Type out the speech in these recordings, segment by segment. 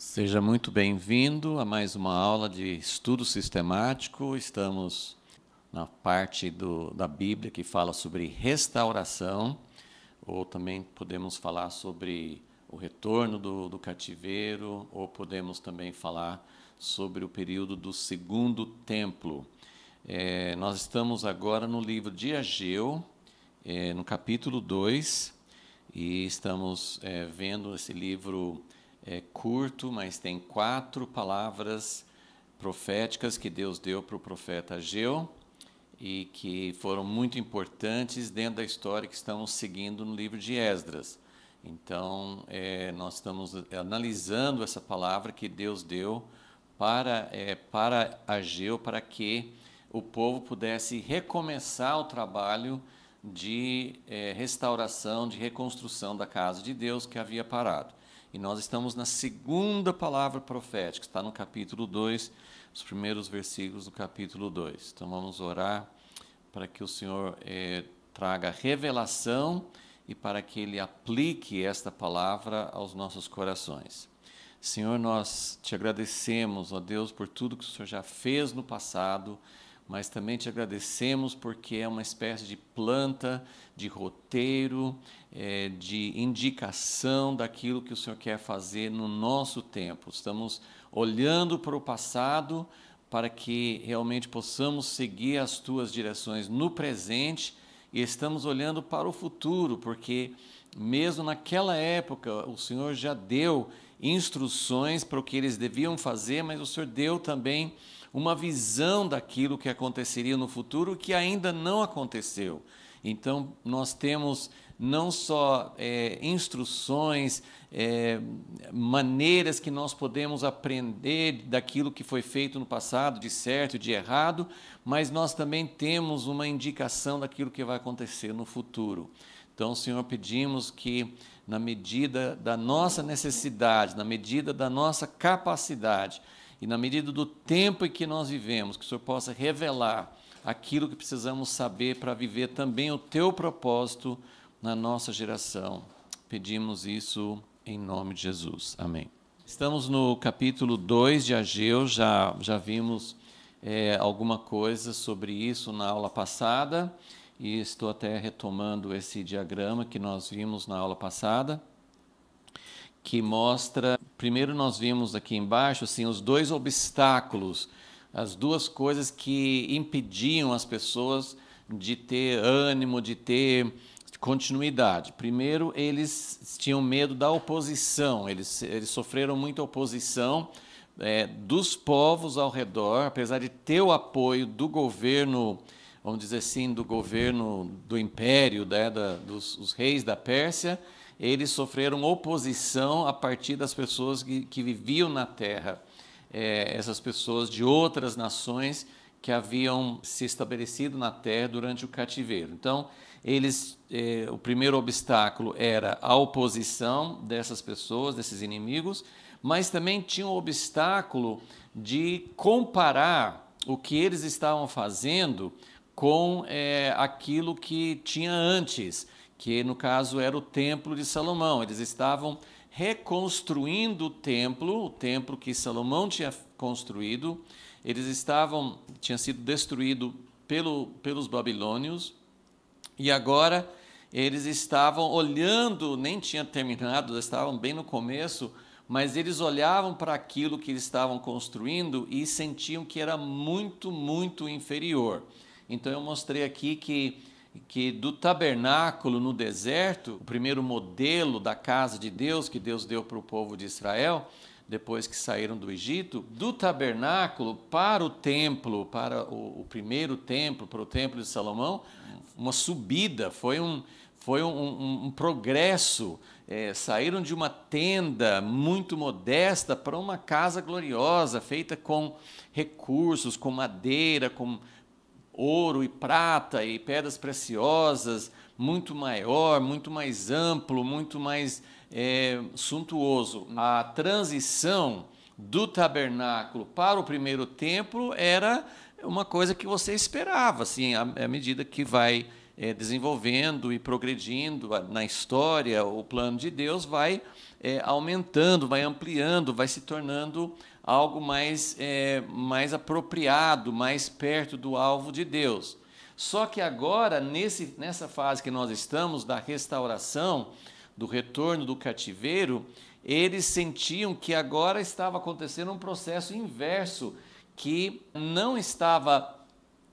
Seja muito bem-vindo a mais uma aula de estudo sistemático. Estamos na parte do, da Bíblia que fala sobre restauração, ou também podemos falar sobre o retorno do, do cativeiro, ou podemos também falar sobre o período do segundo templo. É, nós estamos agora no livro de Ageu, é, no capítulo 2, e estamos é, vendo esse livro é curto, mas tem quatro palavras proféticas que Deus deu para o profeta Ageu e que foram muito importantes dentro da história que estamos seguindo no livro de Esdras. Então, é, nós estamos analisando essa palavra que Deus deu para, é, para Ageu, para que o povo pudesse recomeçar o trabalho de é, restauração, de reconstrução da casa de Deus que havia parado. E nós estamos na segunda palavra profética, está no capítulo 2, os primeiros versículos do capítulo 2. Então vamos orar para que o Senhor eh, traga revelação e para que Ele aplique esta palavra aos nossos corações. Senhor, nós te agradecemos, ó Deus, por tudo que o Senhor já fez no passado mas também te agradecemos porque é uma espécie de planta, de roteiro, é, de indicação daquilo que o Senhor quer fazer no nosso tempo. Estamos olhando para o passado para que realmente possamos seguir as tuas direções no presente e estamos olhando para o futuro, porque mesmo naquela época o Senhor já deu instruções para o que eles deviam fazer, mas o Senhor deu também uma visão daquilo que aconteceria no futuro que ainda não aconteceu. Então, nós temos não só é, instruções, é, maneiras que nós podemos aprender daquilo que foi feito no passado, de certo, e de errado, mas nós também temos uma indicação daquilo que vai acontecer no futuro. Então, Senhor, pedimos que, na medida da nossa necessidade, na medida da nossa capacidade, e na medida do tempo em que nós vivemos, que o Senhor possa revelar aquilo que precisamos saber para viver também o teu propósito na nossa geração. Pedimos isso em nome de Jesus. Amém. Estamos no capítulo 2 de Ageu, já, já vimos é, alguma coisa sobre isso na aula passada, e estou até retomando esse diagrama que nós vimos na aula passada que mostra. Primeiro, nós vimos aqui embaixo assim, os dois obstáculos, as duas coisas que impediam as pessoas de ter ânimo, de ter continuidade. Primeiro, eles tinham medo da oposição, eles, eles sofreram muita oposição é, dos povos ao redor, apesar de ter o apoio do governo, vamos dizer assim, do governo do império, né, da, dos reis da Pérsia eles sofreram oposição a partir das pessoas que, que viviam na terra, é, essas pessoas de outras nações que haviam se estabelecido na terra durante o cativeiro. Então, eles, é, o primeiro obstáculo era a oposição dessas pessoas, desses inimigos, mas também tinha o obstáculo de comparar o que eles estavam fazendo com é, aquilo que tinha antes que no caso era o Templo de Salomão. Eles estavam reconstruindo o templo, o templo que Salomão tinha construído. Eles estavam tinha sido destruído pelo, pelos babilônios e agora eles estavam olhando, nem tinha terminado, estavam bem no começo, mas eles olhavam para aquilo que eles estavam construindo e sentiam que era muito, muito inferior. Então eu mostrei aqui que que do tabernáculo no deserto, o primeiro modelo da casa de Deus que Deus deu para o povo de Israel, depois que saíram do Egito, do tabernáculo para o templo, para o, o primeiro templo, para o templo de Salomão, uma subida, foi um, foi um, um, um progresso. É, saíram de uma tenda muito modesta para uma casa gloriosa, feita com recursos, com madeira, com ouro e prata e pedras preciosas, muito maior, muito mais amplo, muito mais é, suntuoso. A transição do tabernáculo para o primeiro templo era uma coisa que você esperava, assim, à, à medida que vai é, desenvolvendo e progredindo na história, o plano de Deus vai é, aumentando, vai ampliando, vai se tornando algo mais, é, mais apropriado, mais perto do alvo de Deus. Só que agora, nesse, nessa fase que nós estamos, da restauração, do retorno do cativeiro, eles sentiam que agora estava acontecendo um processo inverso, que não estava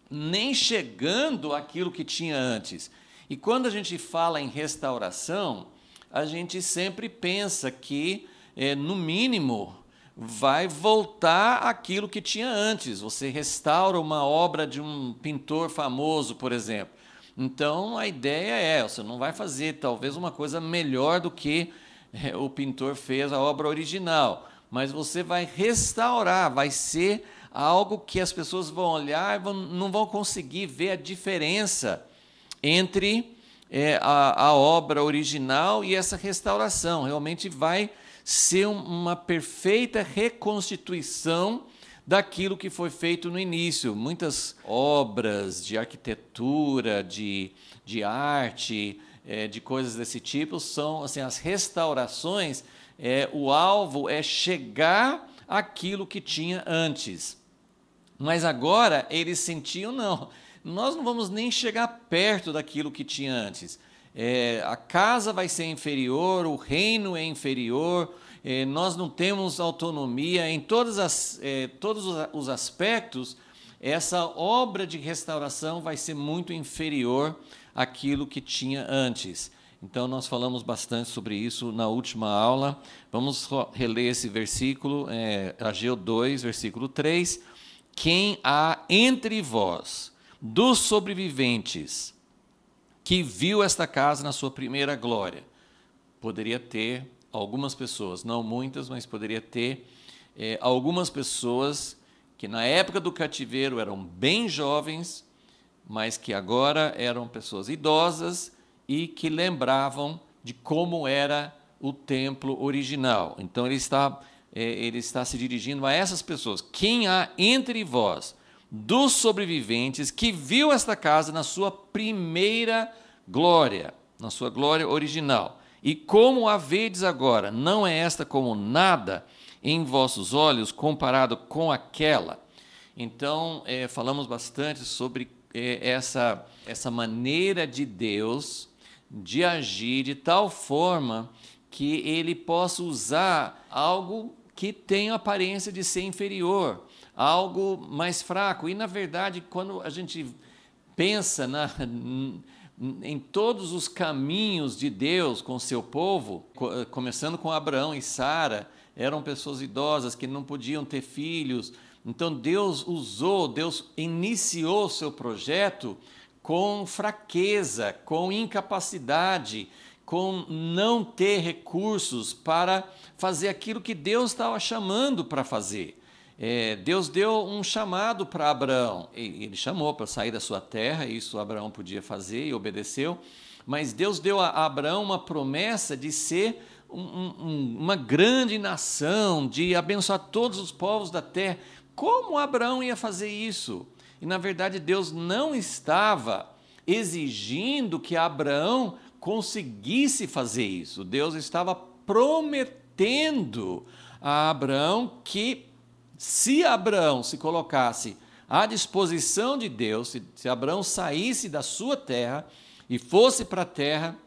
nem chegando aquilo que tinha antes. E quando a gente fala em restauração, a gente sempre pensa que, é, no mínimo, vai voltar aquilo que tinha antes. Você restaura uma obra de um pintor famoso, por exemplo. Então a ideia é, você não vai fazer talvez uma coisa melhor do que eh, o pintor fez a obra original, mas você vai restaurar, vai ser algo que as pessoas vão olhar e não vão conseguir ver a diferença entre é, a, a obra original e essa restauração. Realmente vai ser uma perfeita reconstituição daquilo que foi feito no início. Muitas obras de arquitetura, de, de arte, é, de coisas desse tipo são assim as restaurações. É, o alvo é chegar àquilo que tinha antes. Mas agora eles sentiam não. Nós não vamos nem chegar perto daquilo que tinha antes é, a casa vai ser inferior, o reino é inferior, é, nós não temos autonomia. Em todas as, é, todos os aspectos, essa obra de restauração vai ser muito inferior àquilo que tinha antes. Então, nós falamos bastante sobre isso na última aula. Vamos reler esse versículo, é, Ageu 2, versículo 3. Quem há entre vós, dos sobreviventes, que viu esta casa na sua primeira glória. Poderia ter algumas pessoas, não muitas, mas poderia ter eh, algumas pessoas que na época do cativeiro eram bem jovens, mas que agora eram pessoas idosas e que lembravam de como era o templo original. Então ele está, eh, ele está se dirigindo a essas pessoas. Quem há entre vós dos sobreviventes que viu esta casa na sua primeira glória, na sua glória original. E como a vedes agora, não é esta como nada em vossos olhos comparado com aquela. Então, é, falamos bastante sobre é, essa, essa maneira de Deus de agir de tal forma que ele possa usar algo que tem aparência de ser inferior, algo mais fraco. E, na verdade, quando a gente pensa na, em todos os caminhos de Deus com seu povo, começando com Abraão e Sara, eram pessoas idosas que não podiam ter filhos. Então Deus usou, Deus iniciou seu projeto com fraqueza, com incapacidade, com não ter recursos para fazer aquilo que Deus estava chamando para fazer. É, Deus deu um chamado para Abraão. Ele chamou para sair da sua terra, isso Abraão podia fazer e obedeceu. Mas Deus deu a Abraão uma promessa de ser um, um, uma grande nação, de abençoar todos os povos da terra. Como Abraão ia fazer isso? E na verdade, Deus não estava exigindo que Abraão conseguisse fazer isso. Deus estava prometendo a Abraão que se Abraão se colocasse à disposição de Deus, se, se Abraão saísse da sua terra e fosse para a terra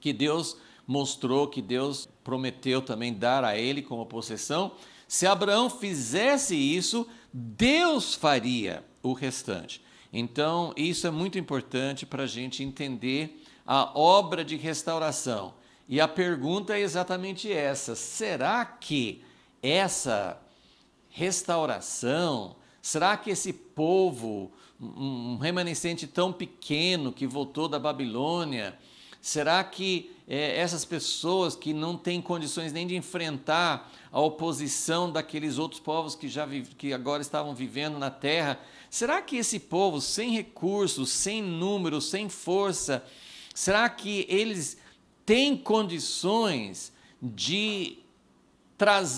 que Deus mostrou, que Deus prometeu também dar a ele como possessão, se Abraão fizesse isso, Deus faria o restante. Então, isso é muito importante para a gente entender a obra de restauração. E a pergunta é exatamente essa: será que essa restauração? Será que esse povo, um remanescente tão pequeno que voltou da Babilônia, será que é, essas pessoas que não têm condições nem de enfrentar a oposição daqueles outros povos que, já que agora estavam vivendo na terra, será que esse povo sem recursos, sem número, sem força, será que eles têm condições de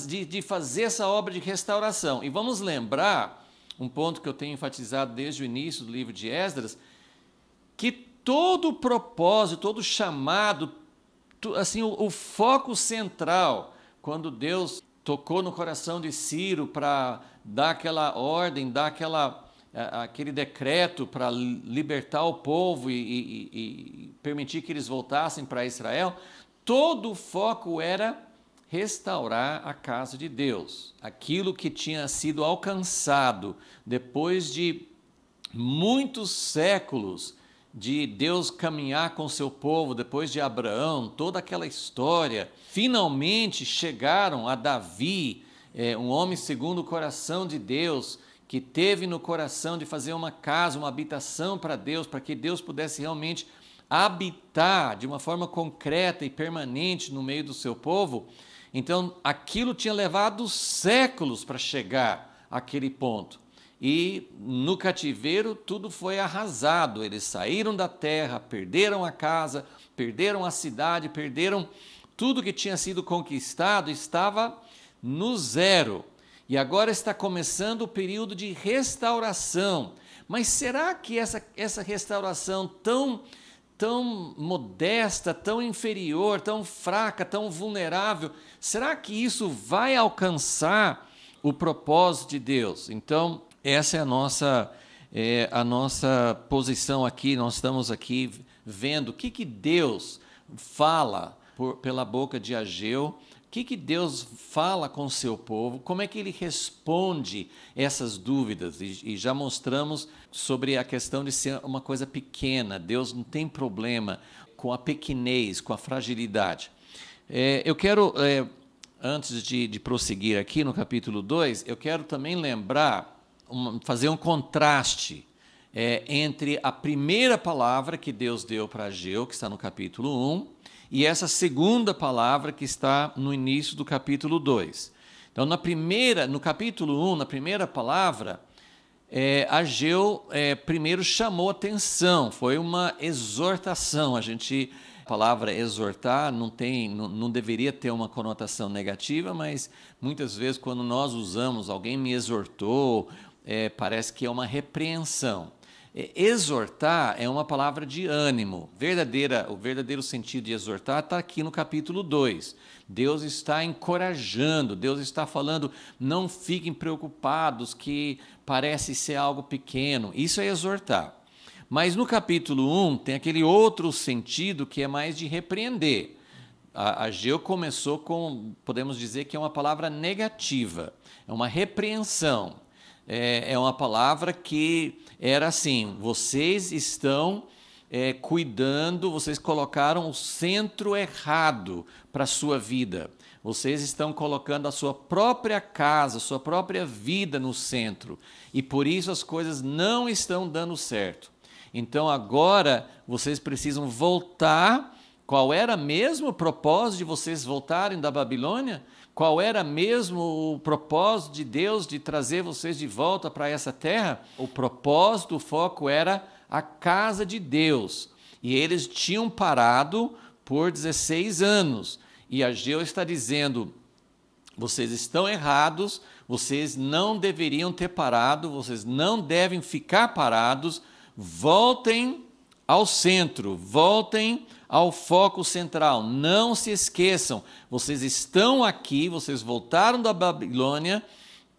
de, de fazer essa obra de restauração. E vamos lembrar um ponto que eu tenho enfatizado desde o início do livro de Esdras, que todo o propósito, todo o chamado, assim, o, o foco central, quando Deus tocou no coração de Ciro para dar aquela ordem, dar aquela, aquele decreto para libertar o povo e, e, e permitir que eles voltassem para Israel, todo o foco era restaurar a casa de Deus, aquilo que tinha sido alcançado depois de muitos séculos de Deus caminhar com seu povo depois de Abraão, toda aquela história. Finalmente chegaram a Davi, é, um homem segundo o coração de Deus, que teve no coração de fazer uma casa, uma habitação para Deus, para que Deus pudesse realmente habitar de uma forma concreta e permanente no meio do seu povo. Então, aquilo tinha levado séculos para chegar àquele ponto. E no cativeiro tudo foi arrasado. Eles saíram da terra, perderam a casa, perderam a cidade, perderam tudo que tinha sido conquistado, estava no zero. E agora está começando o período de restauração. Mas será que essa, essa restauração tão tão modesta, tão inferior, tão fraca, tão vulnerável, será que isso vai alcançar o propósito de Deus? Então, essa é a nossa, é, a nossa posição aqui, nós estamos aqui vendo o que, que Deus fala por, pela boca de Ageu que, que Deus fala com o seu povo? Como é que ele responde essas dúvidas? E, e, já mostramos sobre a questão de ser uma coisa pequena. Deus não tem problema com a pequenez, com a fragilidade. É, eu quero, é, antes de, de, prosseguir aqui no capítulo 2, eu quero também lembrar, uma, fazer um contraste. É, entre a primeira palavra que Deus deu para Geu, que está no capítulo 1, um, e essa segunda palavra que está no início do capítulo 2. Então, na primeira, no capítulo 1, um, na primeira palavra, é, Ageu é, primeiro chamou atenção, foi uma exortação. A gente, a palavra exortar não tem, não, não deveria ter uma conotação negativa, mas muitas vezes quando nós usamos, alguém me exortou, é, parece que é uma repreensão. É, exortar é uma palavra de ânimo. Verdadeira, o verdadeiro sentido de exortar está aqui no capítulo 2. Deus está encorajando, Deus está falando, não fiquem preocupados, que parece ser algo pequeno. Isso é exortar. Mas no capítulo 1 um, tem aquele outro sentido que é mais de repreender. A, a Geu começou com, podemos dizer que é uma palavra negativa, é uma repreensão, é, é uma palavra que era assim: vocês estão é, cuidando, vocês colocaram o centro errado para a sua vida. Vocês estão colocando a sua própria casa, a sua própria vida no centro. E por isso as coisas não estão dando certo. Então agora vocês precisam voltar. Qual era mesmo o propósito de vocês voltarem da Babilônia? qual era mesmo o propósito de Deus de trazer vocês de volta para essa terra? O propósito, o foco era a casa de Deus. E eles tinham parado por 16 anos. E Ageu está dizendo: vocês estão errados, vocês não deveriam ter parado, vocês não devem ficar parados, voltem ao centro, voltem ao foco central. Não se esqueçam, vocês estão aqui, vocês voltaram da Babilônia,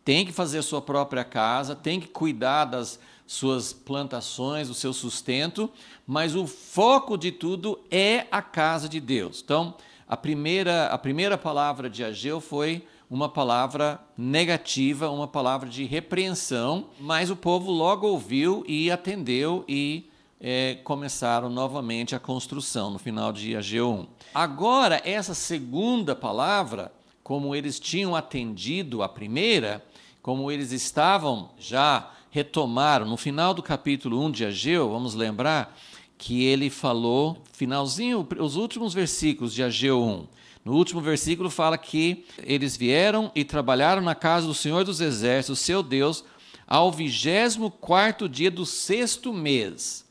tem que fazer a sua própria casa, tem que cuidar das suas plantações, do seu sustento, mas o foco de tudo é a casa de Deus. Então, a primeira, a primeira palavra de Ageu foi uma palavra negativa, uma palavra de repreensão, mas o povo logo ouviu e atendeu e é, começaram novamente a construção no final de Ageu 1. Agora, essa segunda palavra, como eles tinham atendido a primeira, como eles estavam já retomaram no final do capítulo 1 de Ageu, vamos lembrar que ele falou, finalzinho, os últimos versículos de Ageu 1. No último versículo fala que eles vieram e trabalharam na casa do Senhor dos Exércitos, seu Deus, ao vigésimo quarto dia do sexto mês.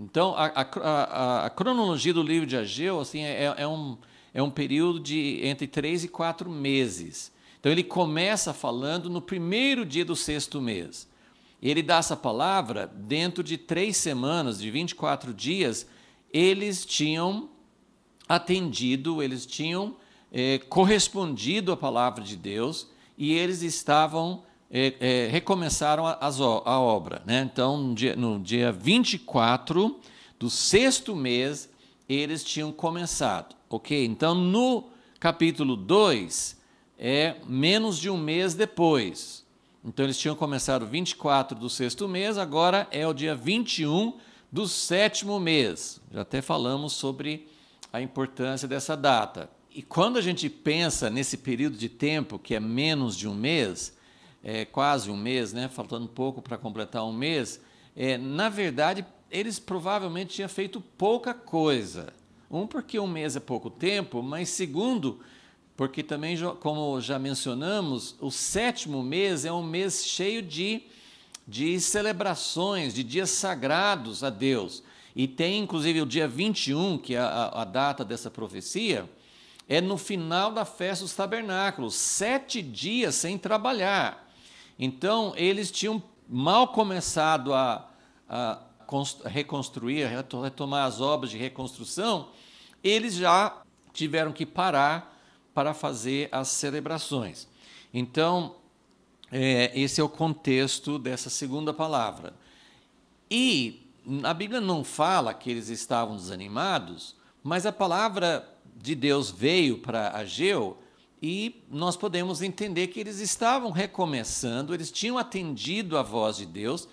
Então, a, a, a, cronologia do livro de Ageu assim, é, é, um, é um período de entre três e quatro meses. Então, ele começa falando no primeiro dia do sexto mês. ele dá essa palavra dentro de três semanas, de 24 dias, eles tinham atendido, eles tinham eh, correspondido à palavra de Deus e eles estavam é, é, recomeçaram a, a, obra. Né? Então, no dia, no dia 24 do sexto mês, eles tinham começado. Ok? Então, no capítulo 2, é menos de um mês depois. Então, eles tinham começado 24 do sexto mês, agora é o dia 21 do sétimo mês. Já até falamos sobre a importância dessa data. E quando a gente pensa nesse período de tempo, que é menos de um mês, é, quase um mês, né, faltando pouco para completar um mês, é, na verdade, eles provavelmente tinham feito pouca coisa. Um, porque um mês é pouco tempo, mas segundo, porque também, como já mencionamos, o sétimo mês é um mês cheio de, de celebrações, de dias sagrados a Deus. E tem inclusive o dia 21, que é a, a data dessa profecia, é no final da festa dos tabernáculos, sete dias sem trabalhar. Então, eles tinham mal começado a, a reconstruir, retomar as obras de reconstrução, eles já tiveram que parar para fazer as celebrações. Então, é, esse é o contexto dessa segunda palavra. E a Bíblia não fala que eles estavam desanimados, mas a palavra de Deus veio para Ageu e nós podemos entender que eles estavam recomeçando, eles tinham atendido a voz de Deus,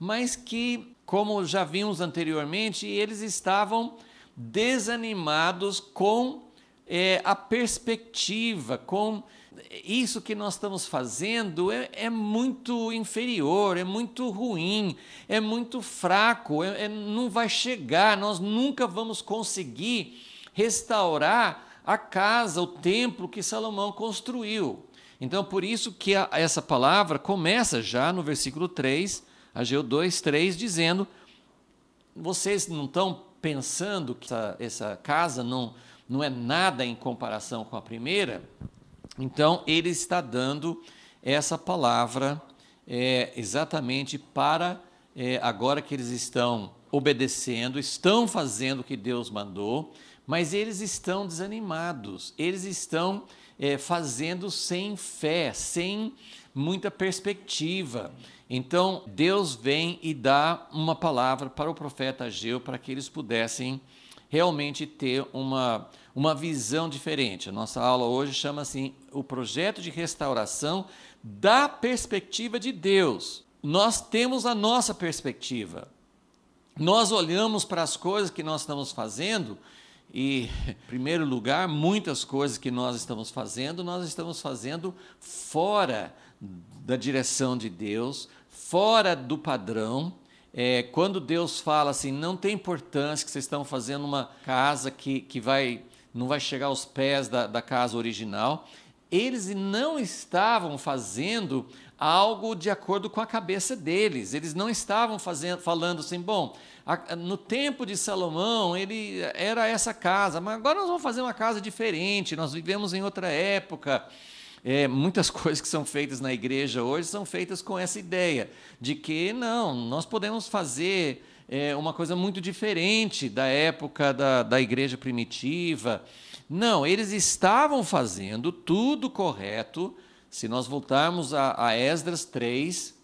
mas que, como já vimos anteriormente, eles estavam desanimados com é, a perspectiva, com isso que nós estamos fazendo é, é, muito inferior, é muito ruim, é muito fraco, é, é não vai chegar, nós nunca vamos conseguir restaurar a casa, o templo que Salomão construiu. Então, por isso que a, essa palavra começa já no versículo 3, Ageu 2, 3, dizendo: Vocês não estão pensando que essa, essa casa não, não é nada em comparação com a primeira? Então, ele está dando essa palavra é, exatamente para, é, agora que eles estão obedecendo, estão fazendo o que Deus mandou, mas eles estão desanimados, eles estão é, fazendo sem fé, sem muita perspectiva. Então Deus vem e dá uma palavra para o profeta Ageu para que eles pudessem realmente ter uma, uma visão diferente. A nossa aula hoje chama assim o projeto de restauração da perspectiva de Deus. Nós temos a nossa perspectiva. Nós olhamos para as coisas que nós estamos fazendo e, em primeiro lugar, muitas coisas que nós estamos fazendo, nós estamos fazendo fora da direção de Deus, fora do padrão. É, quando Deus fala assim, não tem importância que vocês estão fazendo uma casa que, que vai, não vai chegar aos pés da, da casa original, eles não estavam fazendo algo de acordo com a cabeça deles. Eles não estavam fazendo, falando assim, bom, no tempo de Salomão, ele era essa casa, mas agora nós vamos fazer uma casa diferente, nós vivemos em outra época. É, muitas coisas que são feitas na igreja hoje são feitas com essa ideia de que não, nós podemos fazer é, uma coisa muito diferente da época da, da igreja primitiva. Não, eles estavam fazendo tudo correto. Se nós voltarmos a, a Esdras 3,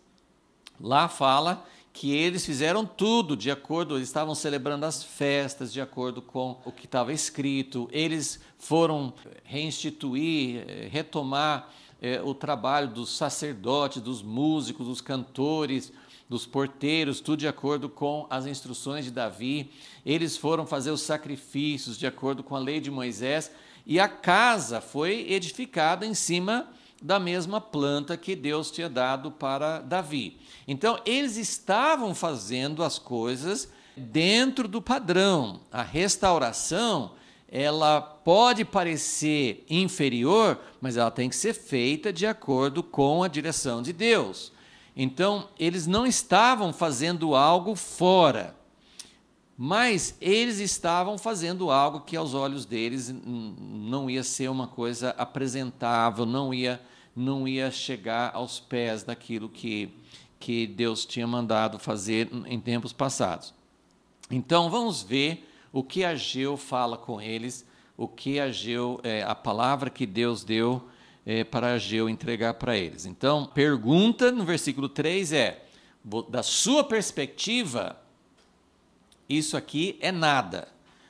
lá fala que eles fizeram tudo de acordo, eles estavam celebrando as festas de acordo com o que estava escrito, eles foram reinstituir, eh, retomar é, o trabalho dos sacerdotes, dos músicos, dos cantores, dos porteiros, tudo de acordo com as instruções de Davi. Eles foram fazer os sacrifícios de acordo com a lei de Moisés e a casa foi edificada em cima da mesma planta que Deus tinha dado para Davi. Então, eles estavam fazendo as coisas dentro do padrão. A restauração, ela pode parecer inferior, mas ela tem que ser feita de acordo com a direção de Deus. Então, eles não estavam fazendo algo fora, mas eles estavam fazendo algo que aos olhos deles não ia ser uma coisa apresentável, não ia não ia chegar aos pés daquilo que que Deus tinha mandado fazer em tempos passados. Então vamos ver o que Ageu fala com eles, o que Ageu, é, a palavra que Deus deu é, para Ageu entregar para eles. Então, pergunta no versículo 3 é: da sua perspectiva, isso aqui é nada.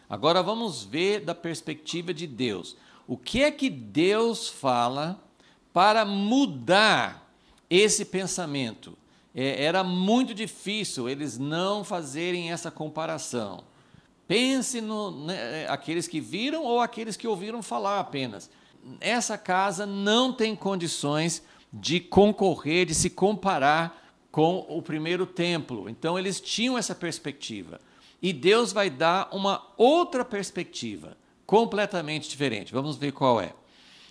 Agora vamos ver da perspectiva de Deus. O que é que Deus fala para mudar esse pensamento? é, era muito difícil eles não fazerem essa comparação. Pense no né, é, aqueles que viram ou aqueles que ouviram falar apenas. Essa casa não tem condições de concorrer, de se comparar com o primeiro templo. Então eles tinham essa perspectiva. E Deus vai dar uma outra perspectiva, completamente diferente. Vamos ver qual é.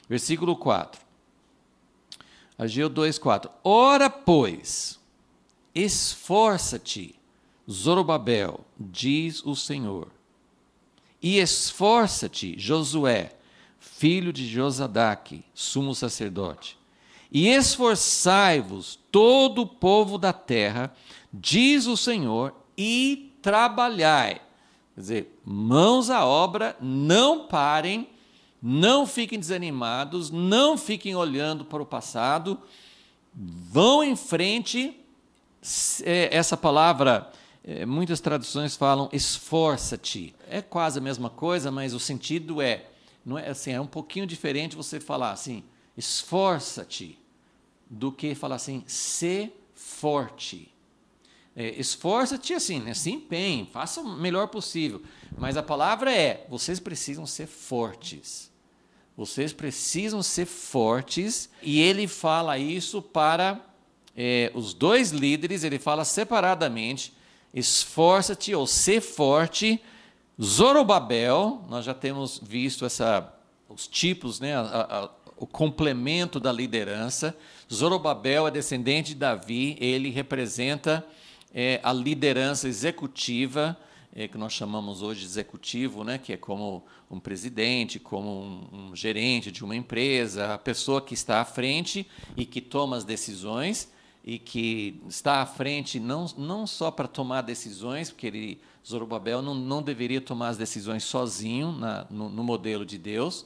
Versículo 4. Ageu 2:4. Ora, pois, Esforça-te, Zorobabel, diz o Senhor. E esforça-te, Josué, filho de Josadaque, sumo sacerdote. E esforçai-vos, todo o povo da terra, diz o Senhor, e trabalhai. Quer dizer, mãos à obra, não parem, não fiquem desanimados, não fiquem olhando para o passado, vão em frente é, essa palavra, é, muitas traduções falam esforça-te. É quase a mesma coisa, mas o sentido é, não é assim, é um pouquinho diferente você falar assim, esforça-te, do que falar assim, se forte. É, esforça-te assim, né? se empenhe, faça o melhor possível. Mas a palavra é: vocês precisam ser fortes. Vocês precisam ser fortes. E ele fala isso para é, os dois líderes, ele fala separadamente: esforça-te ou ser forte. Zorobabel, nós já temos visto essa, os tipos, né, a, a, o complemento da liderança. Zorobabel é descendente de Davi, ele representa é, a liderança executiva, é, que nós chamamos hoje de executivo, né, que é como um presidente, como um, um gerente de uma empresa, a pessoa que está à frente e que toma as decisões e que está à frente não, não só para tomar decisões, porque ele, Zorobabel não, não deveria tomar as decisões sozinho na, no, no, modelo de Deus.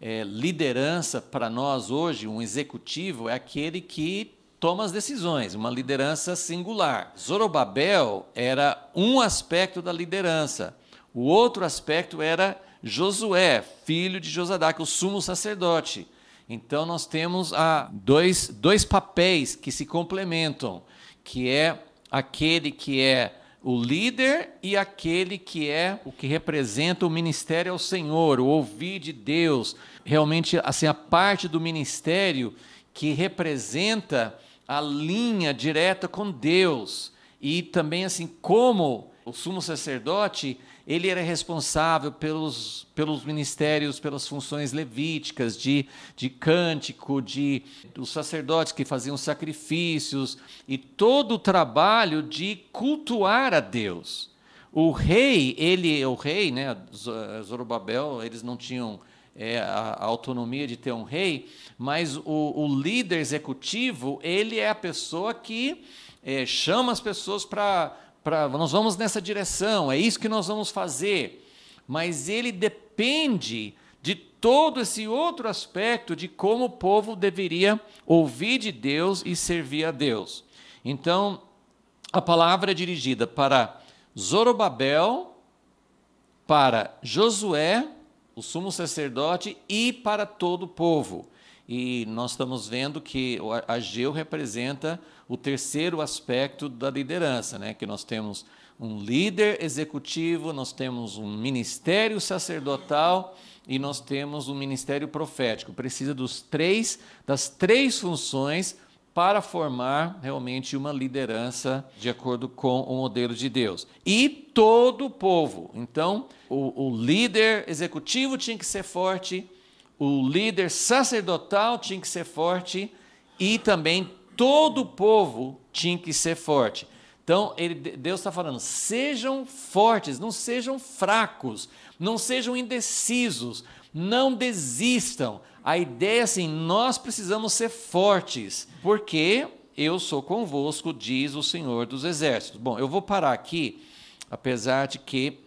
É, liderança para nós hoje, um executivo, é aquele que toma as decisões, uma liderança singular. Zorobabel era um aspecto da liderança, o outro aspecto era Josué, filho de Josadá, que é o sumo sacerdote. Então nós temos a dois, dois papéis que se complementam, que é aquele que é o líder e aquele que é o que representa o ministério ao Senhor, o ouvir de Deus, realmente assim a parte do ministério que representa a linha direta com Deus e também assim como o sumo sacerdote ele era responsável pelos, pelos ministérios, pelas funções levíticas, de, de cântico, de dos sacerdotes que faziam sacrifícios, e todo o trabalho de cultuar a Deus. O rei, ele, o rei, né, Zorobabel, eles não tinham é, a, a, autonomia de ter um rei, mas o, o líder executivo, ele é a pessoa que é, chama as pessoas para pra, nós vamos nessa direção, é isso que nós vamos fazer. Mas ele depende de todo esse outro aspecto de como o povo deveria ouvir de Deus e servir a Deus. Então, a palavra é dirigida para Zorobabel, para Josué, o sumo sacerdote, e para todo o povo. E nós estamos vendo que Ageu representa o terceiro aspecto da liderança, né? que nós temos um líder executivo, nós temos um ministério sacerdotal e nós temos um ministério profético. Precisa dos três, das três funções para formar realmente uma liderança de acordo com o modelo de Deus. E todo o povo. Então, o, o líder executivo tinha que ser forte, o líder sacerdotal tinha que ser forte e também todo o povo tinha que ser forte. Então, ele, Deus está falando: sejam fortes, não sejam fracos, não sejam indecisos, não desistam. A ideia é assim: nós precisamos ser fortes, porque eu sou convosco, diz o Senhor dos Exércitos. Bom, eu vou parar aqui, apesar de que,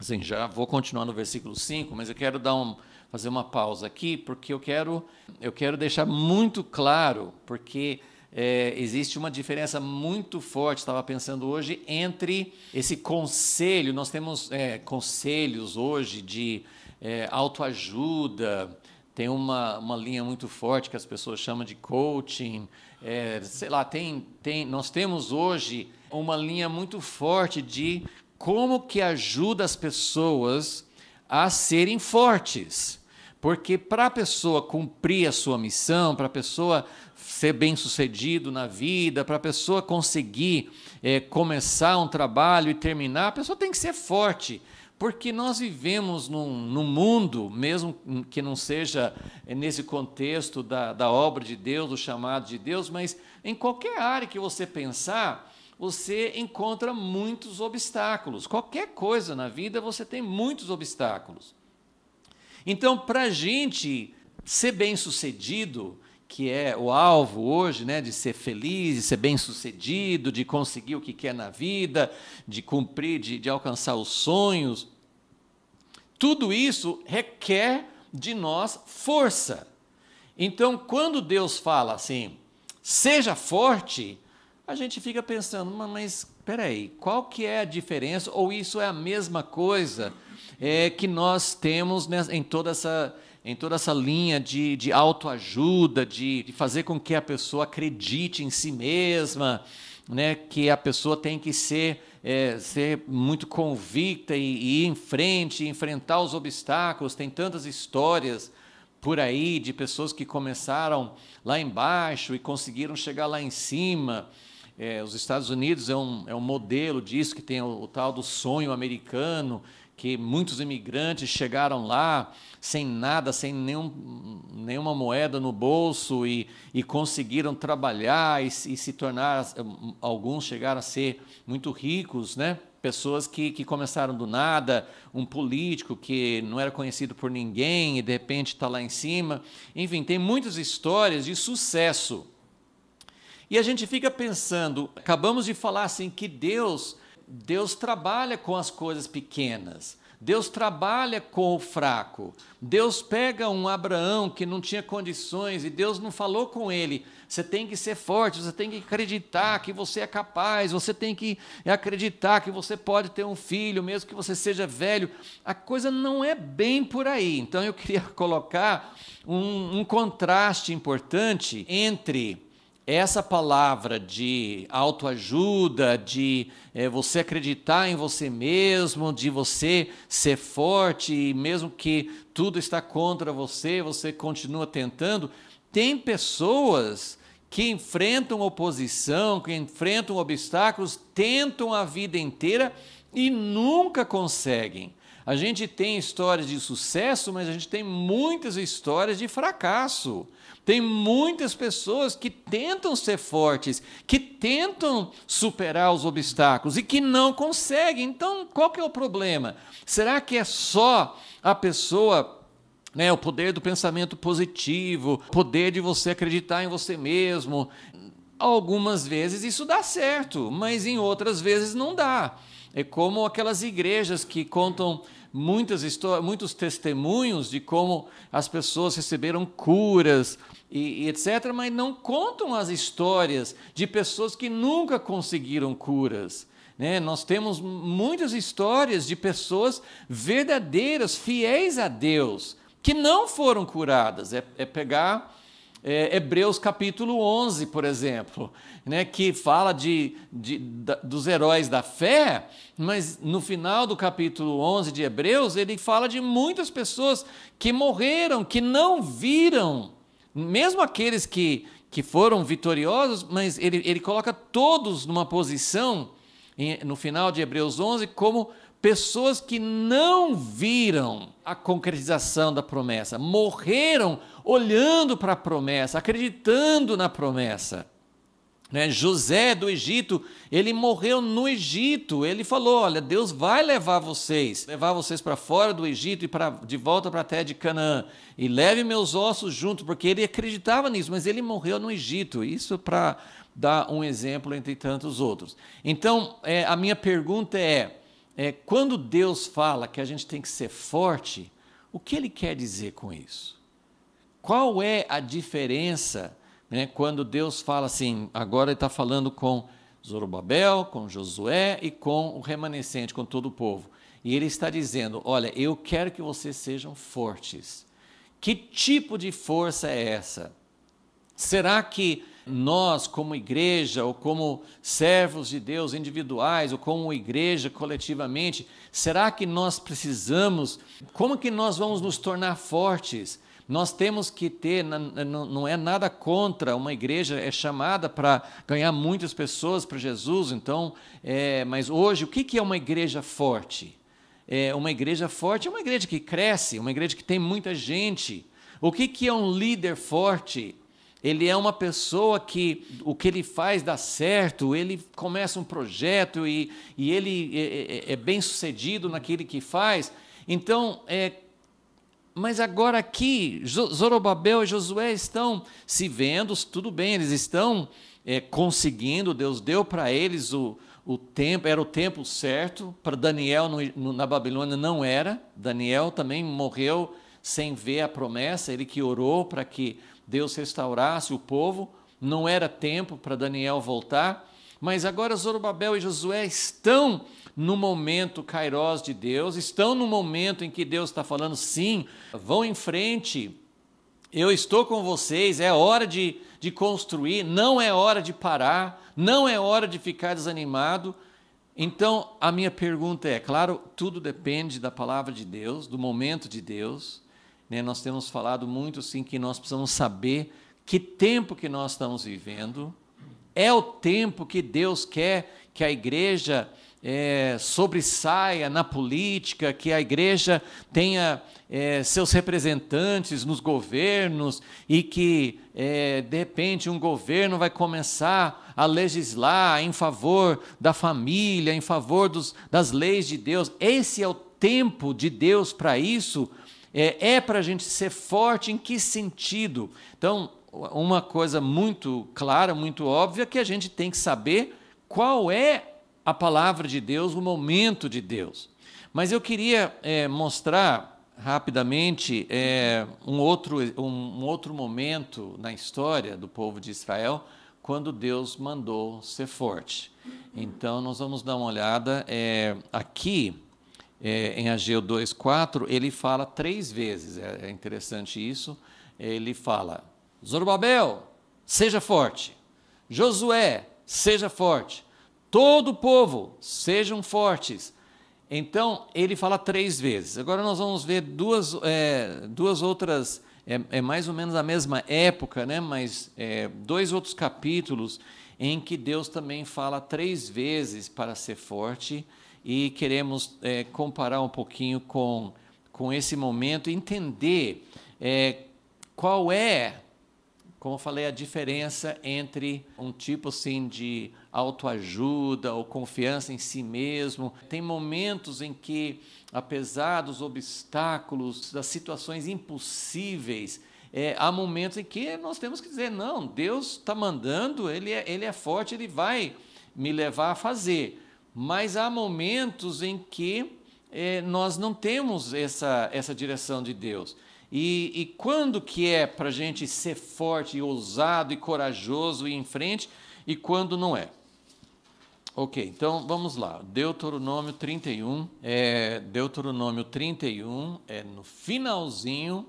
assim, já vou continuar no versículo 5, mas eu quero dar um, fazer uma pausa aqui, porque eu quero, eu quero deixar muito claro, porque é, existe uma diferença muito forte, estava pensando hoje, entre esse conselho, nós temos é, conselhos hoje de é, autoajuda, tem uma, uma linha muito forte que as pessoas chamam de coaching, é, sei lá, tem, tem, nós temos hoje uma linha muito forte de como que ajuda as pessoas a serem fortes. Porque para a pessoa cumprir a sua missão, para a pessoa ser bem sucedido na vida, para a pessoa conseguir é, começar um trabalho e terminar, a pessoa tem que ser forte. Porque nós vivemos num, num mundo, mesmo que não seja é, nesse contexto da, da obra de Deus, do chamado de Deus, mas em qualquer área que você pensar, você encontra muitos obstáculos. Qualquer coisa na vida você tem muitos obstáculos. Então, para a gente ser bem sucedido, que é o alvo hoje, né, de ser feliz, de ser bem-sucedido, de conseguir o que quer na vida, de cumprir, de, de alcançar os sonhos. Tudo isso requer de nós força. Então, quando Deus fala assim, seja forte, a gente fica pensando, mas espera aí, qual que é a diferença? Ou isso é a mesma coisa é, que nós temos em toda essa em toda essa linha de, de autoajuda, de, de fazer com que a pessoa acredite em si mesma, né, que a pessoa tem que ser, é, ser muito convicta e, e ir em frente, enfrentar os obstáculos. Tem tantas histórias por aí de pessoas que começaram lá embaixo e conseguiram chegar lá em cima. É, os Estados Unidos é um, é um modelo disso, que tem o, o tal do sonho americano, que muitos imigrantes chegaram lá sem nada, sem nenhum, nenhuma moeda no bolso e, e conseguiram trabalhar e, e, se tornar, alguns chegaram a ser muito ricos, né? Pessoas que, que começaram do nada, um político que não era conhecido por ninguém e de repente está lá em cima. Enfim, tem muitas histórias de sucesso. E a gente fica pensando, acabamos de falar assim, que Deus Deus trabalha com as coisas pequenas. Deus trabalha com o fraco. Deus pega um Abraão que não tinha condições e Deus não falou com ele: você tem que ser forte, você tem que acreditar que você é capaz, você tem que acreditar que você pode ter um filho, mesmo que você seja velho. A coisa não é bem por aí. Então eu queria colocar um, um contraste importante entre essa palavra de autoajuda, de é, você acreditar em você mesmo, de você ser forte, e mesmo que tudo está contra você, você continua tentando. Tem pessoas que enfrentam oposição, que enfrentam obstáculos, tentam a vida inteira e nunca conseguem. A gente tem histórias de sucesso, mas a gente tem muitas histórias de fracasso. Tem muitas pessoas que tentam ser fortes, que tentam superar os obstáculos e que não conseguem. Então, qual que é o problema? Será que é só a pessoa né, o poder do pensamento positivo, o poder de você acreditar em você mesmo. Algumas vezes isso dá certo, mas em outras vezes não dá. É como aquelas igrejas que contam muitas histórias, muitos testemunhos de como as pessoas receberam curas e, e etc., mas não contam as histórias de pessoas que nunca conseguiram curas. Né? Nós temos muitas histórias de pessoas verdadeiras, fiéis a Deus, que não foram curadas. É, é pegar é, Hebreus capítulo 11, por exemplo, né, que fala de, de da, dos heróis da fé, mas no final do capítulo 11 de Hebreus, ele fala de muitas pessoas que morreram, que não viram, mesmo aqueles que, que foram vitoriosos, mas ele, ele coloca todos numa posição, em, no final de Hebreus 11, como pessoas que não viram a concretização da promessa, morreram olhando para a promessa, acreditando na promessa. Né? José do Egito, ele morreu no Egito. Ele falou: Olha, Deus vai levar vocês, levar vocês para fora do Egito e pra, de volta para a terra de Canaã. E leve meus ossos junto, porque ele acreditava nisso, mas ele morreu no Egito. Isso para dar um exemplo entre tantos outros. Então, é, a minha pergunta é, é: quando Deus fala que a gente tem que ser forte, o que ele quer dizer com isso? Qual é a diferença né, quando Deus fala assim? Agora ele está falando com Zorobabel, com Josué e com o remanescente, com todo o povo. E ele está dizendo: Olha, eu quero que vocês sejam fortes. Que tipo de força é essa? Será que nós, como igreja, ou como servos de Deus individuais, ou como igreja coletivamente, será que nós precisamos? Como que nós vamos nos tornar fortes? Nós temos que ter, não é nada contra, uma igreja é chamada para ganhar muitas pessoas para Jesus, então, é, mas hoje, o que é uma igreja forte? É uma igreja forte é uma igreja que cresce, uma igreja que tem muita gente. O que, que é um líder forte? Ele é uma pessoa que o que ele faz dá certo, ele começa um projeto e, e ele é, é, é bem sucedido naquele que faz. Então, é, mas agora aqui, Zorobabel e Josué estão se vendo, tudo bem, eles estão é, conseguindo, Deus deu para eles o, o tempo, era o tempo certo, para Daniel no, no, na Babilônia não era, Daniel também morreu sem ver a promessa, ele que orou para que Deus restaurasse o povo, não era tempo para Daniel voltar, mas agora Zorobabel e Josué estão no momento kairós de Deus, estão no momento em que Deus está falando, sim, vão em frente, eu estou com vocês, é hora de, de construir, não é hora de parar, não é hora de ficar desanimado. Então, a minha pergunta é: claro, tudo depende da palavra de Deus, do momento de Deus. Né? Nós temos falado muito, sim, que nós precisamos saber que tempo que nós estamos vivendo. É o tempo que Deus quer que a igreja é, sobressaia na política, que a igreja tenha é, seus representantes nos governos e que, é, de repente, um governo vai começar a legislar em favor da família, em favor dos, das leis de Deus. Esse é o tempo de Deus para isso. É, é para a gente ser forte em que sentido? Então, uma coisa muito clara, muito óbvia, que a gente tem que saber qual é a palavra de Deus, o momento de Deus. Mas eu queria é, mostrar rapidamente é, um, outro, um outro momento na história do povo de Israel, quando Deus mandou ser forte. Então, nós vamos dar uma olhada é, aqui. É, em Ageu 2,4, ele fala três vezes, é, é interessante isso. Ele fala: Zorobabel, seja forte. Josué, seja forte. Todo o povo, sejam fortes. Então, ele fala três vezes. Agora nós vamos ver duas, é, duas outras, é, é, mais ou menos a mesma época, né? mas é, dois outros capítulos em que Deus também fala três vezes para ser forte e queremos é, comparar um pouquinho com, com esse momento, entender é, qual é como eu falei, a diferença entre um tipo assim de autoajuda ou confiança em si mesmo. Tem momentos em que, apesar dos obstáculos, das situações impossíveis, é, há momentos em que nós temos que dizer: não, Deus está mandando, ele é, ele é forte, ele vai me levar a fazer. Mas há momentos em que é, nós não temos essa, essa direção de Deus. E, e quando que é para a gente ser forte, e ousado e corajoso e em frente, e quando não é? Ok, então vamos lá. Deuteronômio 31. É, Deuteronômio 31 é no finalzinho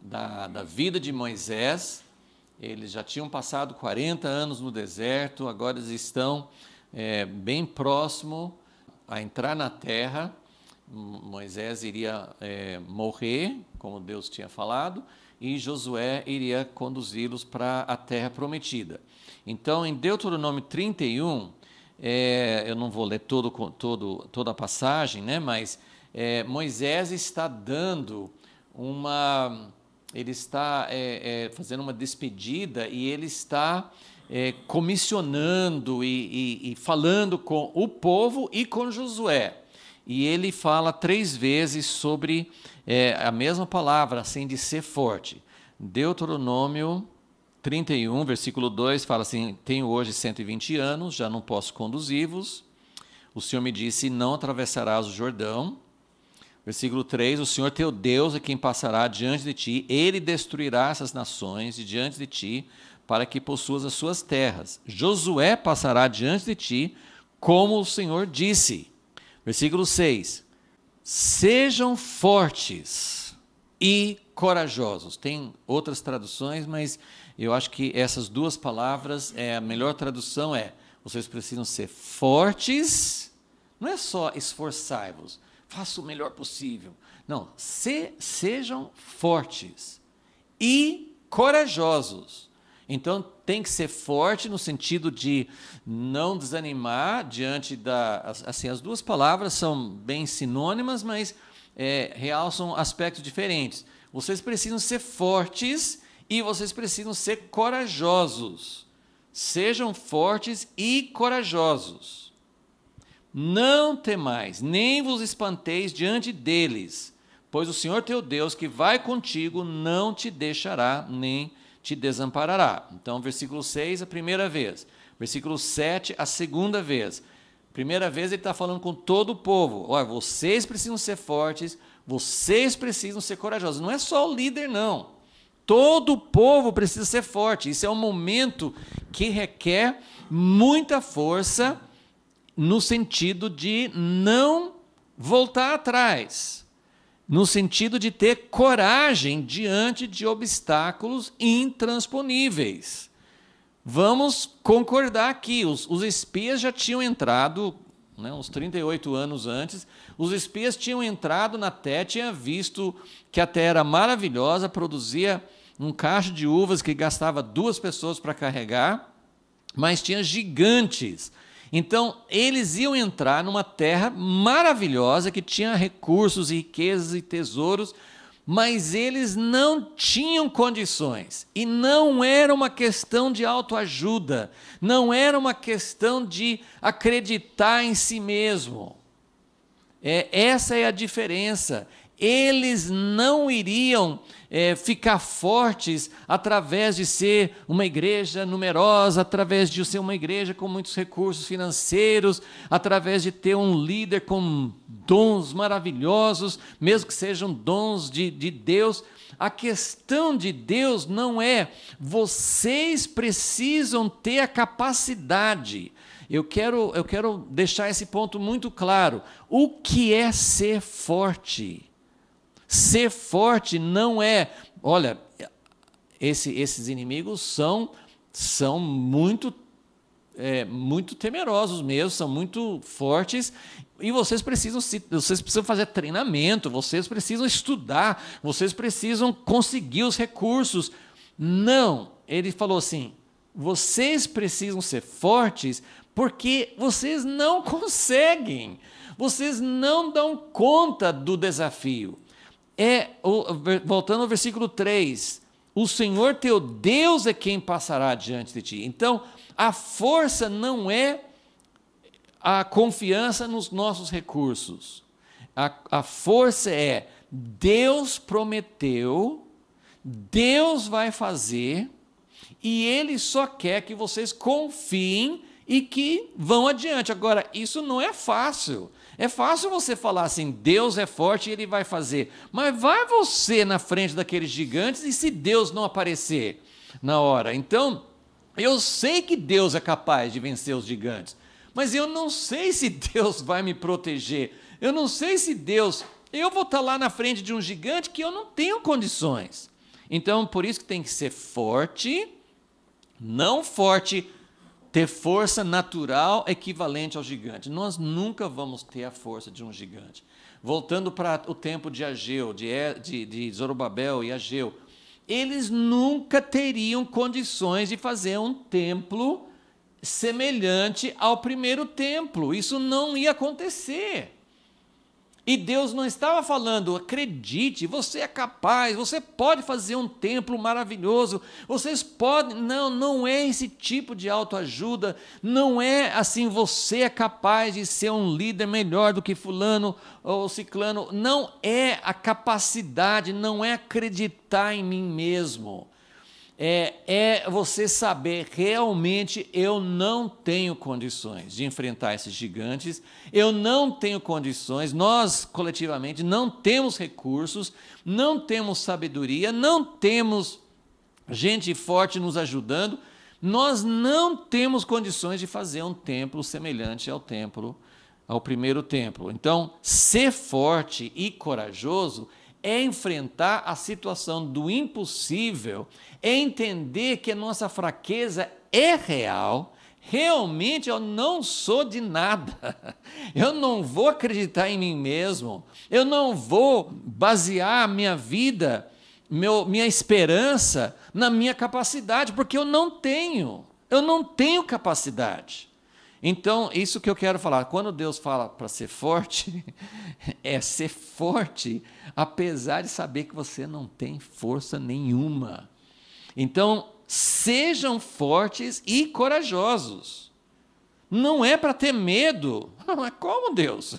da, da vida de Moisés. Eles já tinham passado 40 anos no deserto, agora eles estão é, bem próximo a entrar na terra. Moisés iria é, morrer, como Deus tinha falado, e Josué iria conduzi-los para a terra prometida. Então, em Deuteronômio 31, é, eu não vou ler todo, todo, toda a passagem, né, mas é, Moisés está dando uma. Ele está é, é, fazendo uma despedida e ele está é, comissionando e, e, e falando com o povo e com Josué e ele fala três vezes sobre é, a mesma palavra, assim, de ser forte. Deuteronômio 31, versículo 2, fala assim: Tenho hoje 120 anos, já não posso conduzi-vos. O Senhor me disse: Não atravessarás o Jordão. Versículo 3: O Senhor teu Deus é quem passará diante de ti, ele destruirá essas nações e diante de ti, para que possuas as suas terras. Josué passará diante de ti, como o Senhor disse. Versículo 6. Sejam fortes e corajosos. Tem outras traduções, mas eu acho que essas duas palavras é a melhor tradução é: vocês precisam ser fortes. Não é só esforçai-vos, faça o melhor possível. Não, se, sejam fortes e corajosos. Então tem que ser forte no sentido de não desanimar diante da. Assim, as duas palavras são bem sinônimas, mas é, realçam aspectos diferentes. Vocês precisam ser fortes e vocês precisam ser corajosos. Sejam fortes e corajosos. Não temais, nem vos espanteis diante deles, pois o Senhor teu Deus que vai contigo não te deixará nem te desamparará. Então, versículo 6, a primeira vez. Versículo 7, a segunda vez. Primeira vez ele está falando com todo o povo. Olha, vocês precisam ser fortes, vocês precisam ser corajosos. Não é só o líder, não. Todo o povo precisa ser forte. Isso é um momento que requer muita força no sentido de não voltar atrás no sentido de ter coragem diante de obstáculos intransponíveis. Vamos concordar aqui, os, os espias já tinham entrado, né, uns 38 anos antes, os espias tinham entrado na Terra, tinham visto que a Terra era maravilhosa, produzia um cacho de uvas que gastava duas pessoas para carregar, mas tinha gigantes então, eles iam entrar numa terra maravilhosa que tinha recursos, riquezas e tesouros, mas eles não tinham condições. E não era uma questão de autoajuda, não era uma questão de acreditar em si mesmo. É, essa é a diferença eles não iriam é, ficar fortes através de ser uma igreja numerosa, através de ser uma igreja com muitos recursos financeiros, através de ter um líder com dons maravilhosos, mesmo que sejam dons de, de Deus. A questão de Deus não é vocês precisam ter a capacidade. Eu quero, eu quero deixar esse ponto muito claro. O que é ser forte? Ser forte não é, olha, esse, esses inimigos são são muito é, muito temerosos mesmo, são muito fortes e vocês precisam vocês precisam fazer treinamento, vocês precisam estudar, vocês precisam conseguir os recursos. Não, ele falou assim: vocês precisam ser fortes porque vocês não conseguem, vocês não dão conta do desafio é, voltando ao versículo 3, o Senhor teu Deus é quem passará diante de ti. Então, a força não é a confiança nos nossos recursos. A, a força é Deus prometeu, Deus vai fazer, e Ele só quer que vocês confiem e que vão adiante. Agora, isso não é fácil. É fácil você falar assim: Deus é forte e ele vai fazer. Mas vai você na frente daqueles gigantes e se Deus não aparecer na hora? Então, eu sei que Deus é capaz de vencer os gigantes, mas eu não sei se Deus vai me proteger. Eu não sei se Deus. Eu vou estar lá na frente de um gigante que eu não tenho condições. Então, por isso que tem que ser forte, não forte ter força natural equivalente ao gigante. Nós nunca vamos ter a força de um gigante. Voltando para o tempo de Ageu, de, de, de Zorobabel e Ageu, eles nunca teriam condições de fazer um templo semelhante ao primeiro templo. Isso não ia acontecer. E Deus não estava falando, acredite, você é capaz, você pode fazer um templo maravilhoso, vocês podem. Não, não é esse tipo de autoajuda, não é assim, você é capaz de ser um líder melhor do que Fulano ou Ciclano. Não é a capacidade, não é acreditar em mim mesmo é, é você saber realmente eu não tenho condições de enfrentar esses gigantes, eu não tenho condições, nós coletivamente não temos recursos, não temos sabedoria, não temos gente forte nos ajudando, nós não temos condições de fazer um templo semelhante ao templo, ao primeiro templo. Então, ser forte e corajoso é enfrentar a situação do impossível, é entender que a nossa fraqueza é real. Realmente eu não sou de nada. Eu não vou acreditar em mim mesmo. Eu não vou basear minha vida, meu, minha esperança na minha capacidade, porque eu não tenho. Eu não tenho capacidade. Então, isso que eu quero falar. Quando Deus fala para ser forte, é ser forte, apesar de saber que você não tem força nenhuma. Então, sejam fortes e corajosos. Não é para ter medo. é como Deus?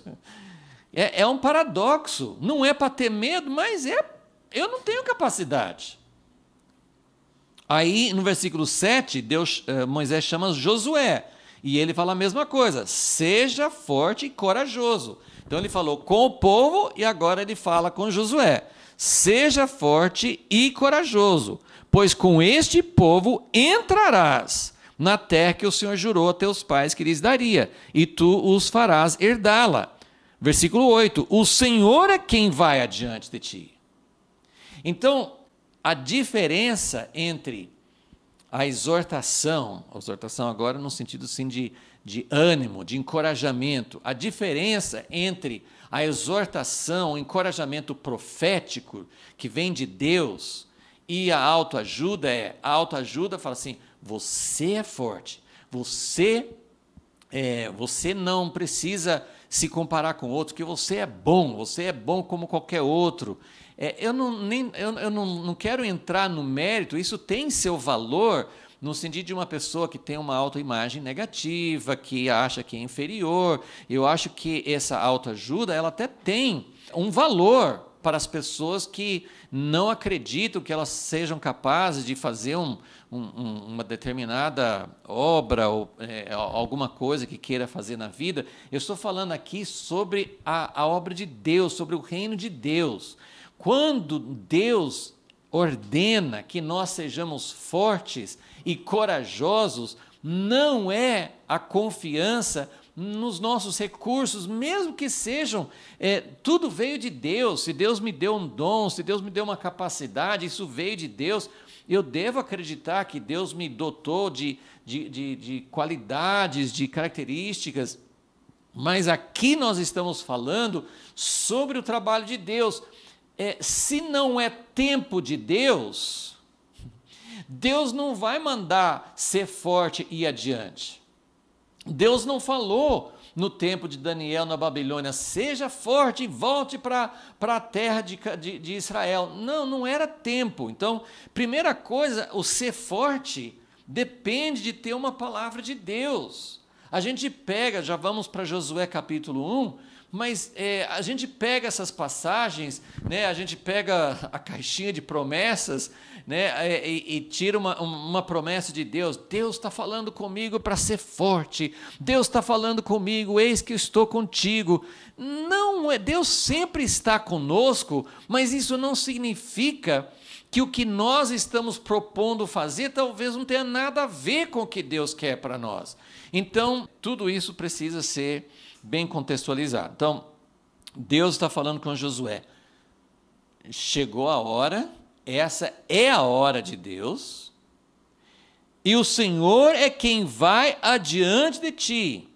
É, é um paradoxo. Não é para ter medo, mas é. Eu não tenho capacidade. Aí, no versículo 7, Deus, eh, Moisés chama Josué. E ele fala a mesma coisa: seja forte e corajoso. Então ele falou com o povo e agora ele fala com Josué: seja forte e corajoso, pois com este povo entrarás na terra que o Senhor jurou a teus pais que lhes daria, e tu os farás herdá-la. Versículo 8: O Senhor é quem vai adiante de ti. Então, a diferença entre a exortação, a exortação agora no sentido sim de, de ânimo, de encorajamento, a diferença entre a exortação, o encorajamento profético que vem de Deus e a autoajuda é, a autoajuda fala assim, você é forte, você é, você não precisa se comparar com outro, que você é bom, você é bom como qualquer outro. É, eu não, nem, eu, eu não, não quero entrar no mérito, isso tem seu valor no sentido de uma pessoa que tem uma autoimagem negativa, que acha que é inferior. Eu acho que essa autoajuda, ela até tem um valor para as pessoas que não acreditam que elas sejam capazes de fazer um, um, uma determinada obra ou é, alguma coisa que queira fazer na vida. Eu estou falando aqui sobre a, a obra de Deus, sobre o reino de Deus. Quando Deus ordena que nós sejamos fortes e corajosos, não é a confiança nos nossos recursos, mesmo que sejam, é, tudo veio de Deus. Se Deus me deu um dom, se Deus me deu uma capacidade, isso veio de Deus. Eu devo acreditar que Deus me dotou de, de, de, de qualidades, de características, mas aqui nós estamos falando sobre o trabalho de Deus é, se não é tempo de Deus, Deus não vai mandar ser forte e ir adiante. Deus não falou no tempo de Daniel na Babilônia: seja forte e volte para a terra de, de, de Israel. Não, não era tempo. Então, primeira coisa, o ser forte depende de ter uma palavra de Deus. A gente pega, já vamos para Josué capítulo 1, mas é, a gente pega essas passagens, né, a gente pega a caixinha de promessas né, é, e, e tira uma, uma promessa de Deus. Deus está falando comigo para ser forte, Deus está falando comigo, eis que estou contigo. Não é, Deus sempre está conosco, mas isso não significa que o que nós estamos propondo fazer talvez não tenha nada a ver com o que Deus quer para nós. Então, tudo isso precisa ser bem contextualizado. Então, Deus está falando com Josué. Chegou a hora, essa é a hora de Deus, e o Senhor é quem vai adiante de ti.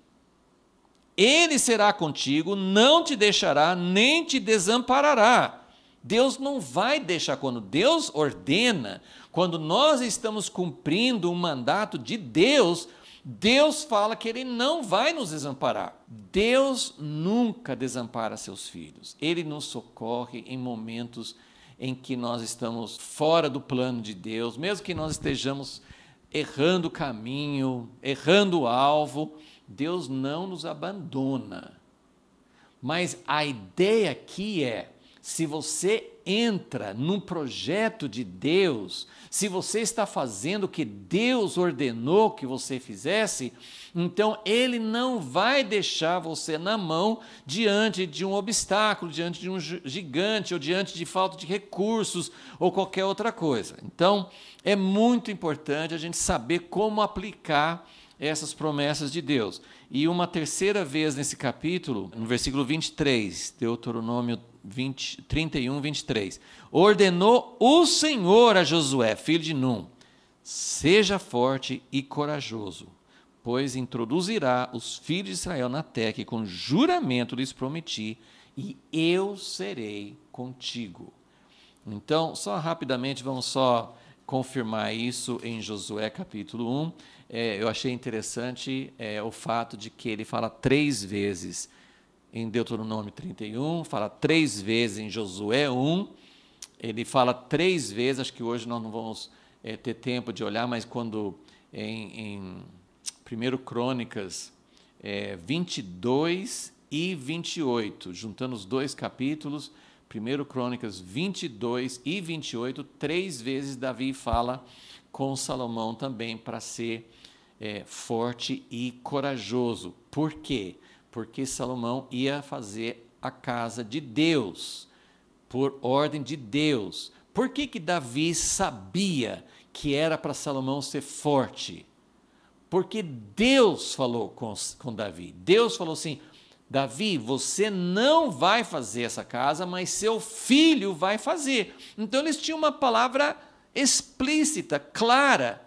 Ele será contigo, não te deixará, nem te desamparará. Deus não vai deixar. Quando Deus ordena, quando nós estamos cumprindo um mandato de Deus, Deus fala que ele não vai nos desamparar. Deus nunca desampara seus filhos. Ele nos socorre em momentos em que nós estamos fora do plano de Deus, mesmo que nós estejamos errando o caminho, errando o alvo, Deus não nos abandona. Mas a ideia aqui é se você entra num projeto de Deus, se você está fazendo o que Deus ordenou que você fizesse, então Ele não vai deixar você na mão diante de um obstáculo, diante de um gigante, ou diante de falta de recursos, ou qualquer outra coisa. Então, é muito importante a gente saber como aplicar essas promessas de Deus. E uma terceira vez nesse capítulo, no versículo 23, Deuteronômio 20, 31, 23. Ordenou o Senhor a Josué, filho de Num: Seja forte e corajoso, pois introduzirá os filhos de Israel na terra que com juramento lhes prometi, e eu serei contigo. Então, só rapidamente, vamos só confirmar isso em Josué capítulo 1. É, eu achei interessante é, o fato de que ele fala três vezes em Deuteronômio 31, fala três vezes em Josué 1, ele fala três vezes, acho que hoje nós não vamos é, ter tempo de olhar, mas quando é, em, em 1 Crônicas é, 22 e 28, juntando os dois capítulos, 1 Crônicas 22 e 28, três vezes Davi fala com Salomão também para ser é, forte e corajoso. Por quê? Porque Salomão ia fazer a casa de Deus, por ordem de Deus. Por que, que Davi sabia que era para Salomão ser forte? Porque Deus falou com, com Davi. Deus falou assim: Davi, você não vai fazer essa casa, mas seu filho vai fazer. Então eles tinham uma palavra explícita, clara,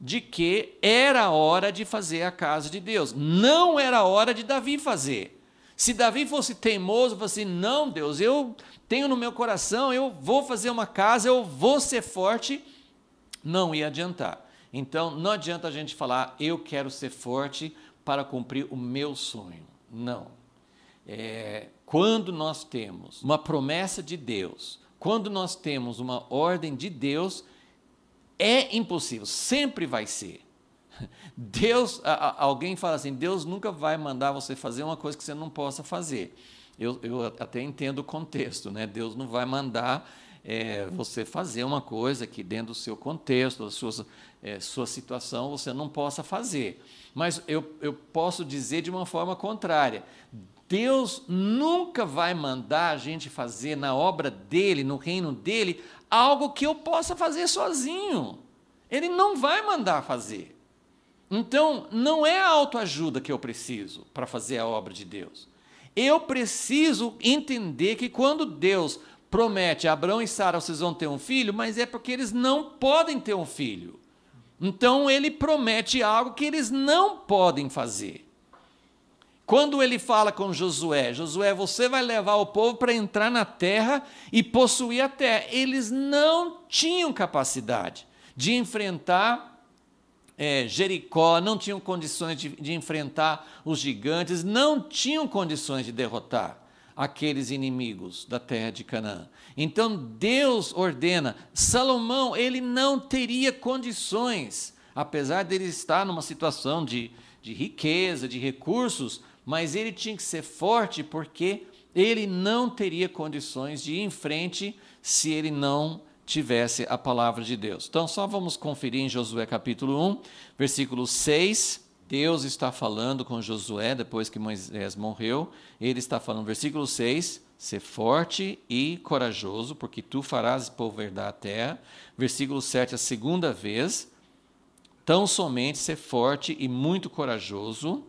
de que era hora de fazer a casa de Deus. Não era hora de Davi fazer. Se Davi fosse teimoso, fosse não, Deus, eu tenho no meu coração, eu vou fazer uma casa, eu vou ser forte, não ia adiantar. Então, não adianta a gente falar, eu quero ser forte para cumprir o meu sonho. Não. É, quando nós temos uma promessa de Deus, quando nós temos uma ordem de Deus, é impossível, sempre vai ser. Deus, a, a, alguém fala assim, Deus nunca vai mandar você fazer uma coisa que você não possa fazer. Eu, eu até entendo o contexto, né? Deus não vai mandar é, você fazer uma coisa que, dentro do seu contexto, da sua, é, sua situação, você não possa fazer. Mas eu, eu posso dizer de uma forma contrária. Deus nunca vai mandar a gente fazer na obra dele, no reino dele, algo que eu possa fazer sozinho. Ele não vai mandar fazer. Então, não é a autoajuda que eu preciso para fazer a obra de Deus. Eu preciso entender que quando Deus promete a Abraão e Sara vocês vão ter um filho, mas é porque eles não podem ter um filho. Então ele promete algo que eles não podem fazer. Quando ele fala com Josué, Josué, você vai levar o povo para entrar na terra e possuir a terra. Eles não tinham capacidade de enfrentar é, Jericó, não tinham condições de, de enfrentar os gigantes, não tinham condições de derrotar aqueles inimigos da terra de Canaã. Então Deus ordena, Salomão, ele não teria condições, apesar dele estar numa situação de, de riqueza, de recursos, mas ele tinha que ser forte porque ele não teria condições de ir em frente se ele não tivesse a palavra de Deus. Então, só vamos conferir em Josué capítulo 1, versículo 6 Deus está falando com Josué depois que Moisés morreu. Ele está falando, versículo 6, ser forte e corajoso, porque tu farás povo herdar a terra. Versículo 7, a segunda vez, tão somente ser forte e muito corajoso.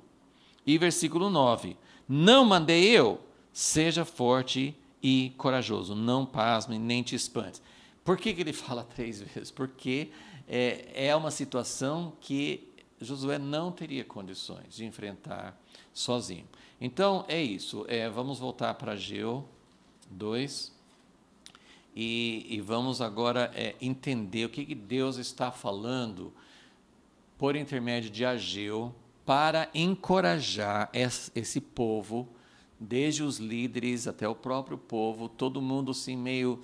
E versículo 9, não mandei eu, seja forte e corajoso, não pasme nem te espantes. Por que, que ele fala três vezes? Porque é, é uma situação que Josué não teria condições de enfrentar sozinho. Então é isso. É, vamos voltar para Geu 2. E, e, vamos agora é, entender o que, que Deus está falando por intermédio de Ageu para encorajar esse, esse povo, desde os líderes até o próprio povo, todo mundo assim meio.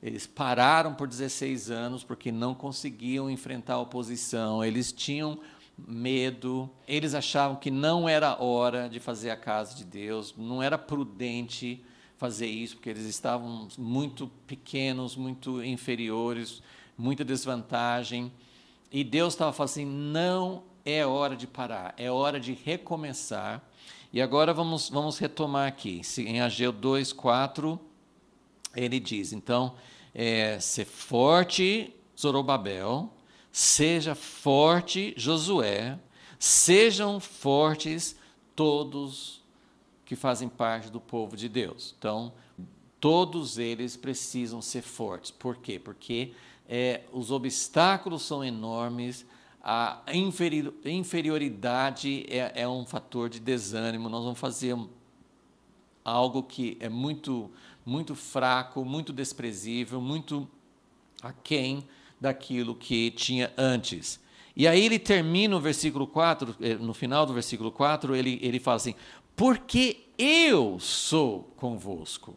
Eles pararam por 16 anos porque não conseguiam enfrentar a oposição, eles tinham medo. Eles achavam que não era hora de fazer a casa de Deus, não era prudente fazer isso, porque eles estavam muito pequenos, muito inferiores, muita desvantagem. E Deus estava falando assim: não é hora de parar, é hora de recomeçar. E agora vamos, vamos retomar aqui. Em Ageu 2, 4, ele diz: então, é, ser forte, Zorobabel, Seja forte, Josué, sejam fortes todos que fazem parte do povo de Deus. Então, todos eles precisam ser fortes. Por quê? Porque é, os obstáculos são enormes, a inferi inferioridade é, é, um fator de desânimo. Nós vamos fazer algo que é muito, muito fraco, muito desprezível, muito aquém daquilo que tinha antes. E aí ele termina o versículo 4, eh, no final do versículo 4, ele, ele fala assim: Porque eu sou convosco,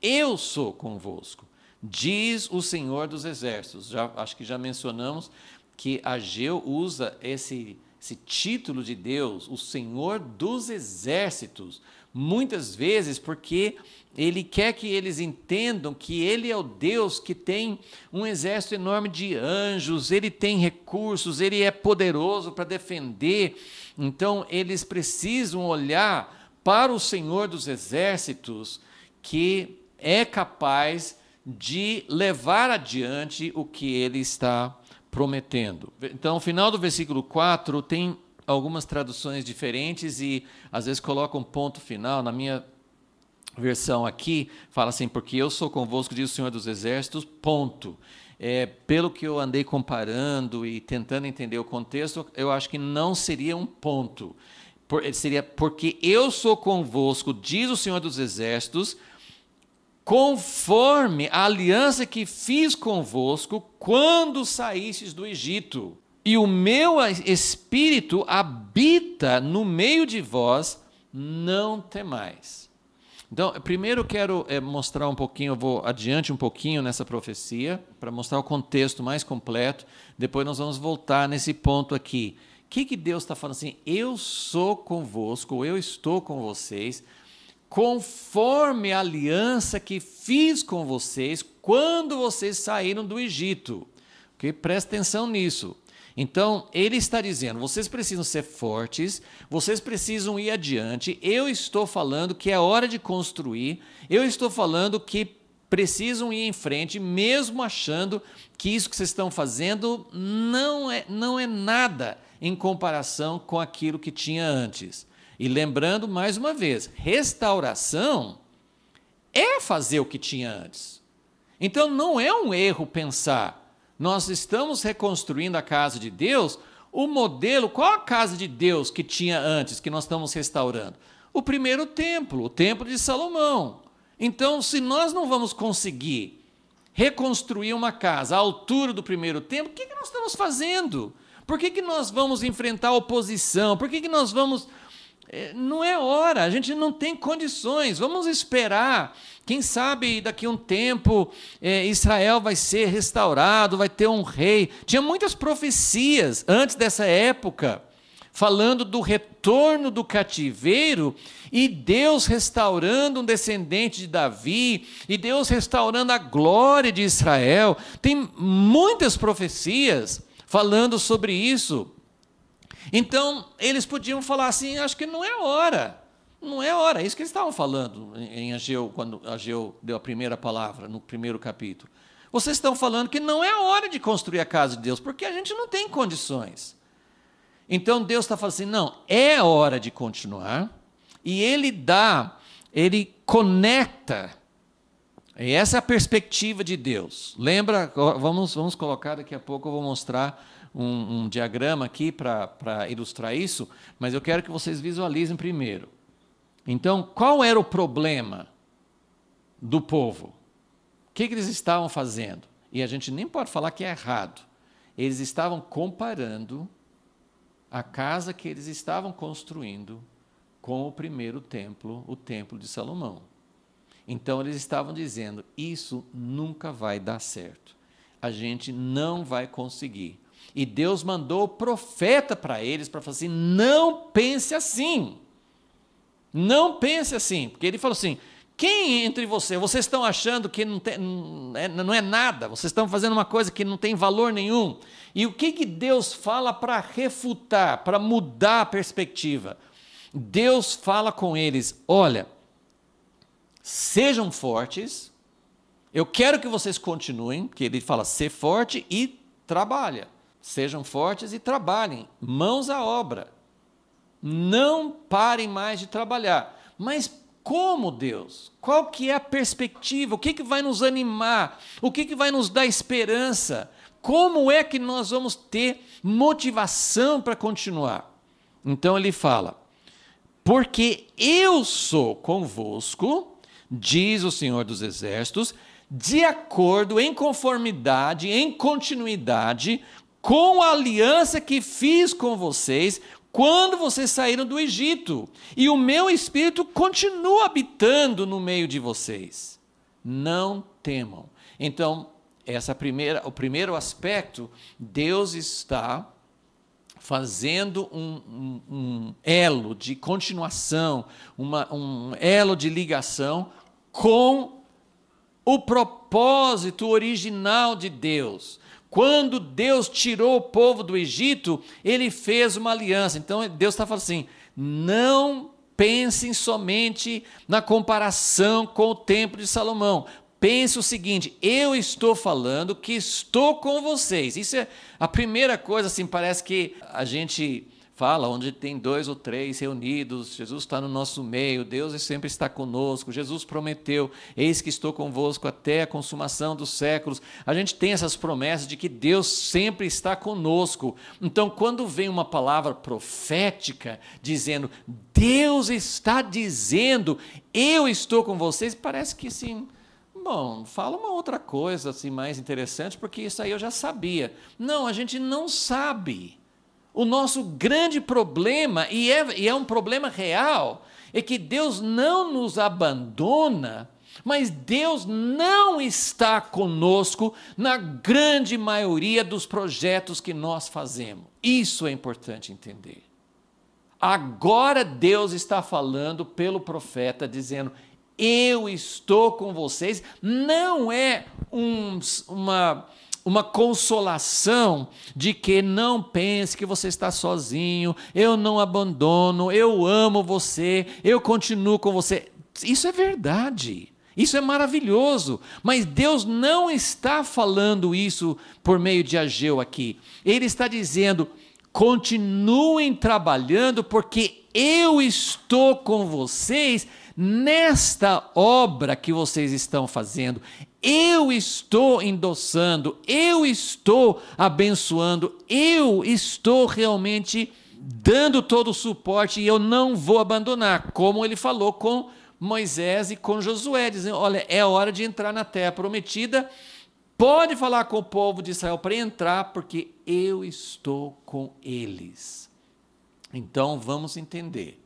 eu sou convosco, diz o Senhor dos Exércitos. Já, acho que já mencionamos que Ageu usa esse, esse título de Deus, o Senhor dos Exércitos, muitas vezes porque ele quer que eles entendam que Ele é o Deus que tem um exército enorme de anjos, Ele tem recursos, Ele é poderoso para defender. Então, eles precisam olhar para o Senhor dos Exércitos, que é capaz de levar adiante o que Ele está prometendo. Então, no final do versículo 4, tem algumas traduções diferentes e às vezes colocam um ponto final. Na minha versão aqui fala assim: porque eu sou convosco, diz o Senhor dos Exércitos, ponto. É, pelo que eu andei comparando e tentando entender o contexto, eu acho que não seria um ponto. Por, seria porque eu sou convosco, diz o Senhor dos Exércitos, conforme a aliança que fiz convosco quando saístes do Egito. E o meu espírito habita no meio de vós, não temais. Então, primeiro quero é, mostrar um pouquinho, eu vou adiante um pouquinho nessa profecia, para mostrar o contexto mais completo. Depois nós vamos voltar nesse ponto aqui. O que, que Deus está falando assim? Eu sou convosco, eu estou com vocês, conforme a aliança que fiz com vocês quando vocês saíram do Egito. Okay? Presta atenção nisso. Então, ele está dizendo: vocês precisam ser fortes, vocês precisam ir adiante. Eu estou falando que é hora de construir, eu estou falando que precisam ir em frente, mesmo achando que isso que vocês estão fazendo não é, não é nada em comparação com aquilo que tinha antes. E lembrando mais uma vez: restauração é fazer o que tinha antes. Então não é um erro pensar nós estamos reconstruindo a casa de Deus, o modelo, qual a casa de Deus que tinha antes, que nós estamos restaurando? O primeiro templo, o templo de Salomão. Então, se nós não vamos conseguir reconstruir uma casa à altura do primeiro templo, o que, que nós estamos fazendo? Por que, que nós vamos enfrentar a oposição? Por que, que nós vamos é, não é hora, a gente não tem condições, vamos esperar. Quem sabe daqui a um tempo é, Israel vai ser restaurado, vai ter um rei. Tinha muitas profecias antes dessa época, falando do retorno do cativeiro e Deus restaurando um descendente de Davi, e Deus restaurando a glória de Israel. Tem muitas profecias falando sobre isso. Então, eles podiam falar assim: acho que não é hora. Não é hora. É isso que eles estavam falando em Ageu, quando Ageu deu a primeira palavra, no primeiro capítulo. Vocês estão falando que não é a hora de construir a casa de Deus, porque a gente não tem condições. Então Deus está falando assim: não, é hora de continuar. E Ele dá, Ele conecta. E essa é a perspectiva de Deus. Lembra? Vamos, vamos colocar daqui a pouco, eu vou mostrar um, um diagrama aqui para ilustrar isso, mas eu quero que vocês visualizem primeiro. Então, qual era o problema do povo? O que, que eles estavam fazendo? E a gente nem pode falar que é errado. Eles estavam comparando a casa que eles estavam construindo com o primeiro templo, o templo de Salomão. Então eles estavam dizendo: isso nunca vai dar certo. A gente não vai conseguir. E Deus mandou o profeta para eles para falar assim: não pense assim. Não pense assim. Porque ele falou assim: quem entre vocês, vocês estão achando que não, tem, é, não é nada, vocês estão fazendo uma coisa que não tem valor nenhum. E o que, que Deus fala para refutar, para mudar a perspectiva? Deus fala com eles: olha, sejam fortes, eu quero que vocês continuem, porque ele fala ser forte e trabalha. Sejam fortes e trabalhem, mãos à obra. Não parem mais de trabalhar. Mas como Deus? Qual que é a perspectiva? O que, que vai nos animar? O que, que vai nos dar esperança? Como é que nós vamos ter motivação para continuar? Então ele fala: Porque eu sou convosco, diz o Senhor dos Exércitos, de acordo, em conformidade, em continuidade com a aliança que fiz com vocês quando vocês saíram do Egito, e o meu espírito continua habitando no meio de vocês. Não temam. Então, essa primeira, o primeiro aspecto, Deus está fazendo um, um, um elo de continuação, uma, um elo de ligação com o propósito original de Deus. Quando Deus tirou o povo do Egito, ele fez uma aliança. Então Deus está falando assim: não pensem somente na comparação com o templo de Salomão. Pense o seguinte: eu estou falando que estou com vocês. Isso é a primeira coisa, assim, parece que a gente fala, onde tem dois ou três reunidos, Jesus está no nosso meio, Deus sempre está conosco, Jesus prometeu, eis que estou convosco até a consumação dos séculos. A gente tem essas promessas de que Deus sempre está conosco. Então, quando vem uma palavra profética dizendo, Deus está dizendo, eu estou com vocês, parece que sim. Bom, fala uma outra coisa assim mais interessante, porque isso aí eu já sabia. Não, a gente não sabe. O nosso grande problema, e é, e é um problema real, é que Deus não nos abandona, mas Deus não está conosco na grande maioria dos projetos que nós fazemos. Isso é importante entender. Agora Deus está falando pelo profeta, dizendo: Eu estou com vocês. Não é um, uma uma consolação de que não pense que você está sozinho, eu não abandono, eu amo você, eu continuo com você. Isso é verdade. Isso é maravilhoso, mas Deus não está falando isso por meio de Ageu aqui. Ele está dizendo: continuem trabalhando, porque eu estou com vocês nesta obra que vocês estão fazendo, eu estou endossando, eu estou abençoando, eu estou realmente dando todo o suporte e eu não vou abandonar, como ele falou com Moisés e com Josué, dizendo: olha, é hora de entrar na terra prometida. Pode falar com o povo de Israel para entrar, porque eu estou com eles. Então vamos entender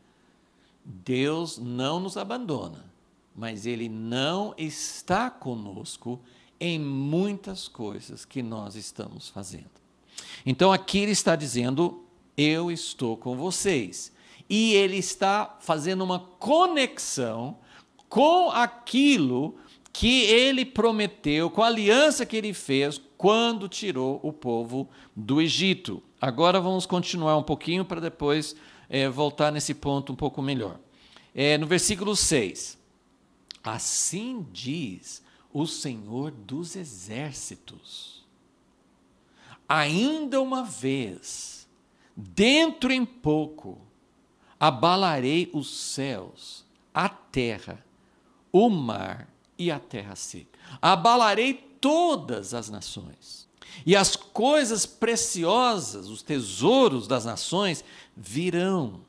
Deus não nos abandona, mas Ele não está conosco em muitas coisas que nós estamos fazendo. Então aqui ele está dizendo: Eu estou com vocês. E ele está fazendo uma conexão com aquilo que ele prometeu, com a aliança que ele fez quando tirou o povo do Egito. Agora vamos continuar um pouquinho para depois é, voltar nesse ponto um pouco melhor. É, no versículo 6. Assim diz o Senhor dos exércitos. Ainda uma vez, dentro em pouco, abalarei os céus, a terra, o mar e a terra seca. Abalarei todas as nações. E as coisas preciosas, os tesouros das nações, virão.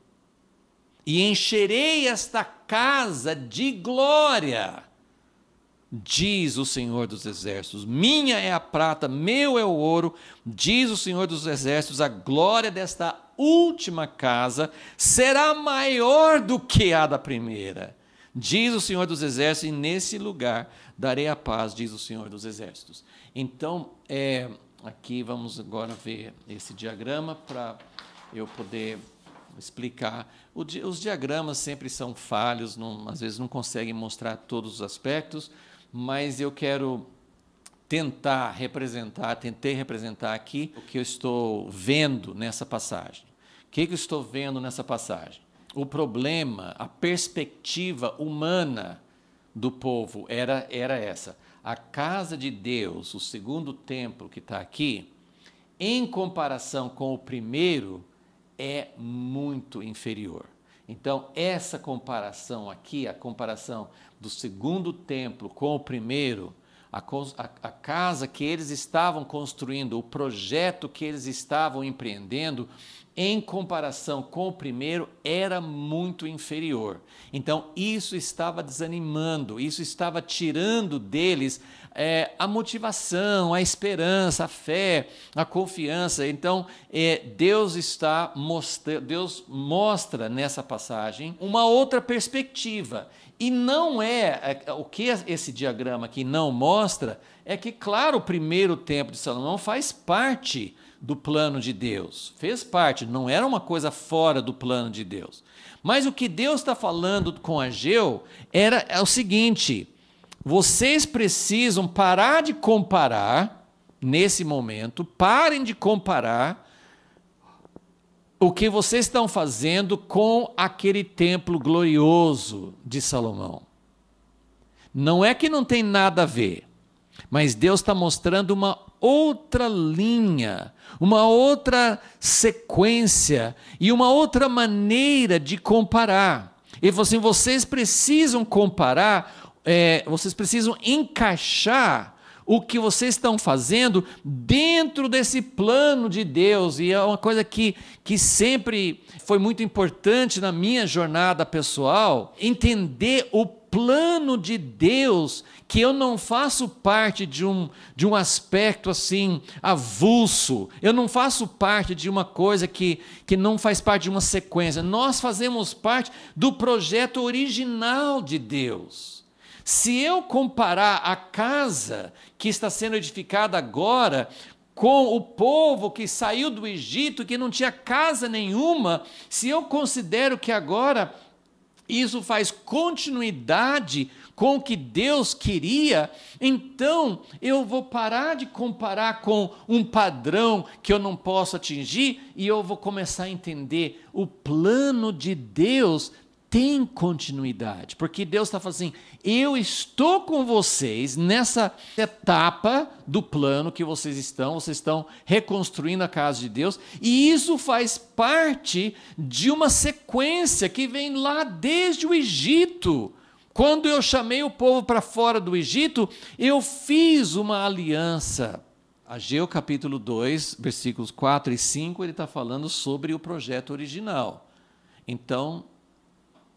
E encherei esta casa de glória, diz o Senhor dos Exércitos. Minha é a prata, meu é o ouro, diz o Senhor dos Exércitos. A glória desta última casa será maior do que a da primeira Diz o Senhor dos Exércitos, e nesse lugar darei a paz, diz o Senhor dos Exércitos. Então, é, aqui vamos agora ver esse diagrama para eu poder explicar. os diagramas sempre são falhos, não, às vezes não conseguem mostrar todos os aspectos, mas eu quero tentar representar, tentei representar aqui o que eu estou vendo nessa passagem. O que, que eu estou vendo nessa passagem? o problema, a perspectiva humana do povo era, era essa. A casa de Deus, o segundo templo que está aqui, em comparação com o primeiro, é muito inferior. Então, essa comparação aqui, a comparação do segundo templo com o primeiro, a, a, casa que eles estavam construindo, o projeto que eles estavam empreendendo, em comparação com o primeiro, era muito inferior. Então, isso estava desanimando, isso estava tirando deles é, a motivação, a esperança, a fé, a confiança. Então, é, Deus está mostrando, Deus mostra nessa passagem uma outra perspectiva. E não é, é, é o que esse diagrama aqui não mostra é que, claro, o primeiro tempo de Salomão faz parte do plano de Deus. Fez parte, não era uma coisa fora do plano de Deus. Mas o que Deus está falando com Ageu era é o seguinte: vocês precisam parar de comparar nesse momento, parem de comparar o que vocês estão fazendo com aquele templo glorioso de Salomão. Não é que não tem nada a ver, mas Deus está mostrando uma outra linha, uma outra sequência e uma outra maneira de comparar. E assim, vocês precisam comparar, é, vocês precisam encaixar o que vocês estão fazendo dentro desse plano de Deus. E é uma coisa que, que sempre foi muito importante na minha jornada pessoal, entender o plano de Deus, que eu não faço parte de um, de um aspecto assim avulso, eu não faço parte de uma coisa que, que não faz parte de uma sequência. Nós fazemos parte do projeto original de Deus. Se eu comparar a casa que está sendo edificada agora com o povo que saiu do Egito, que não tinha casa nenhuma, se eu considero que agora isso faz continuidade com o que Deus queria, então eu vou parar de comparar com um padrão que eu não posso atingir e eu vou começar a entender o plano de Deus tem continuidade, porque Deus está falando assim: eu estou com vocês nessa etapa do plano que vocês estão, vocês estão reconstruindo a casa de Deus, e isso faz parte de uma sequência que vem lá desde o Egito. Quando eu chamei o povo para fora do Egito, eu fiz uma aliança. Ageu capítulo 2, versículos 4 e 5, ele está falando sobre o projeto original. Então,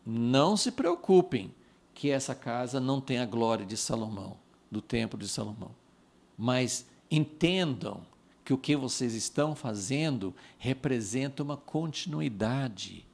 não se preocupem que essa casa não tem a glória de Salomão, do templo de Salomão. Mas entendam que o que vocês estão fazendo representa uma continuidade.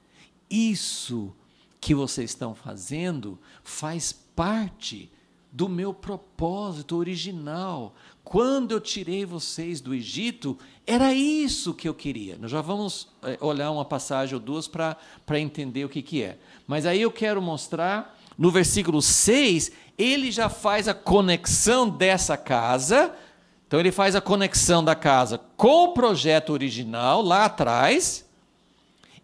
Isso que vocês estão fazendo faz parte do meu propósito original, quando eu tirei vocês do Egito, era isso que eu queria. Nós já vamos é, olhar uma passagem ou duas para entender o que, que é. Mas aí eu quero mostrar, no versículo 6, ele já faz a conexão dessa casa. Então ele faz a conexão da casa com o projeto original lá atrás.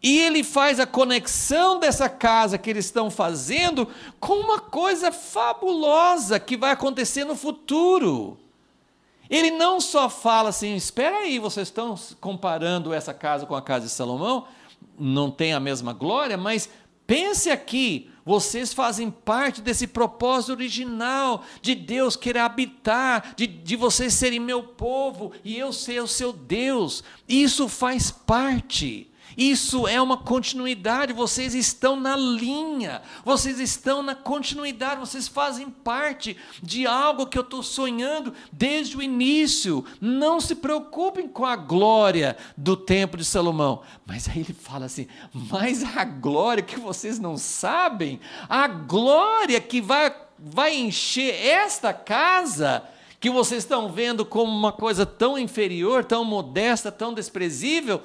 E ele faz a conexão dessa casa que eles estão fazendo com uma coisa fabulosa que vai acontecer no futuro. Ele não só fala assim: espera aí, vocês estão comparando essa casa com a casa de Salomão, não tem a mesma glória, mas pense aqui, vocês fazem parte desse propósito original de Deus querer habitar, de, de vocês serem meu povo e eu ser o seu Deus. Isso faz parte. Isso é uma continuidade, vocês estão na linha, vocês estão na continuidade, vocês fazem parte de algo que eu estou sonhando desde o início. Não se preocupem com a glória do tempo de Salomão. Mas aí ele fala assim: mas a glória que vocês não sabem, a glória que vai, vai encher esta casa que vocês estão vendo como uma coisa tão inferior, tão modesta, tão desprezível,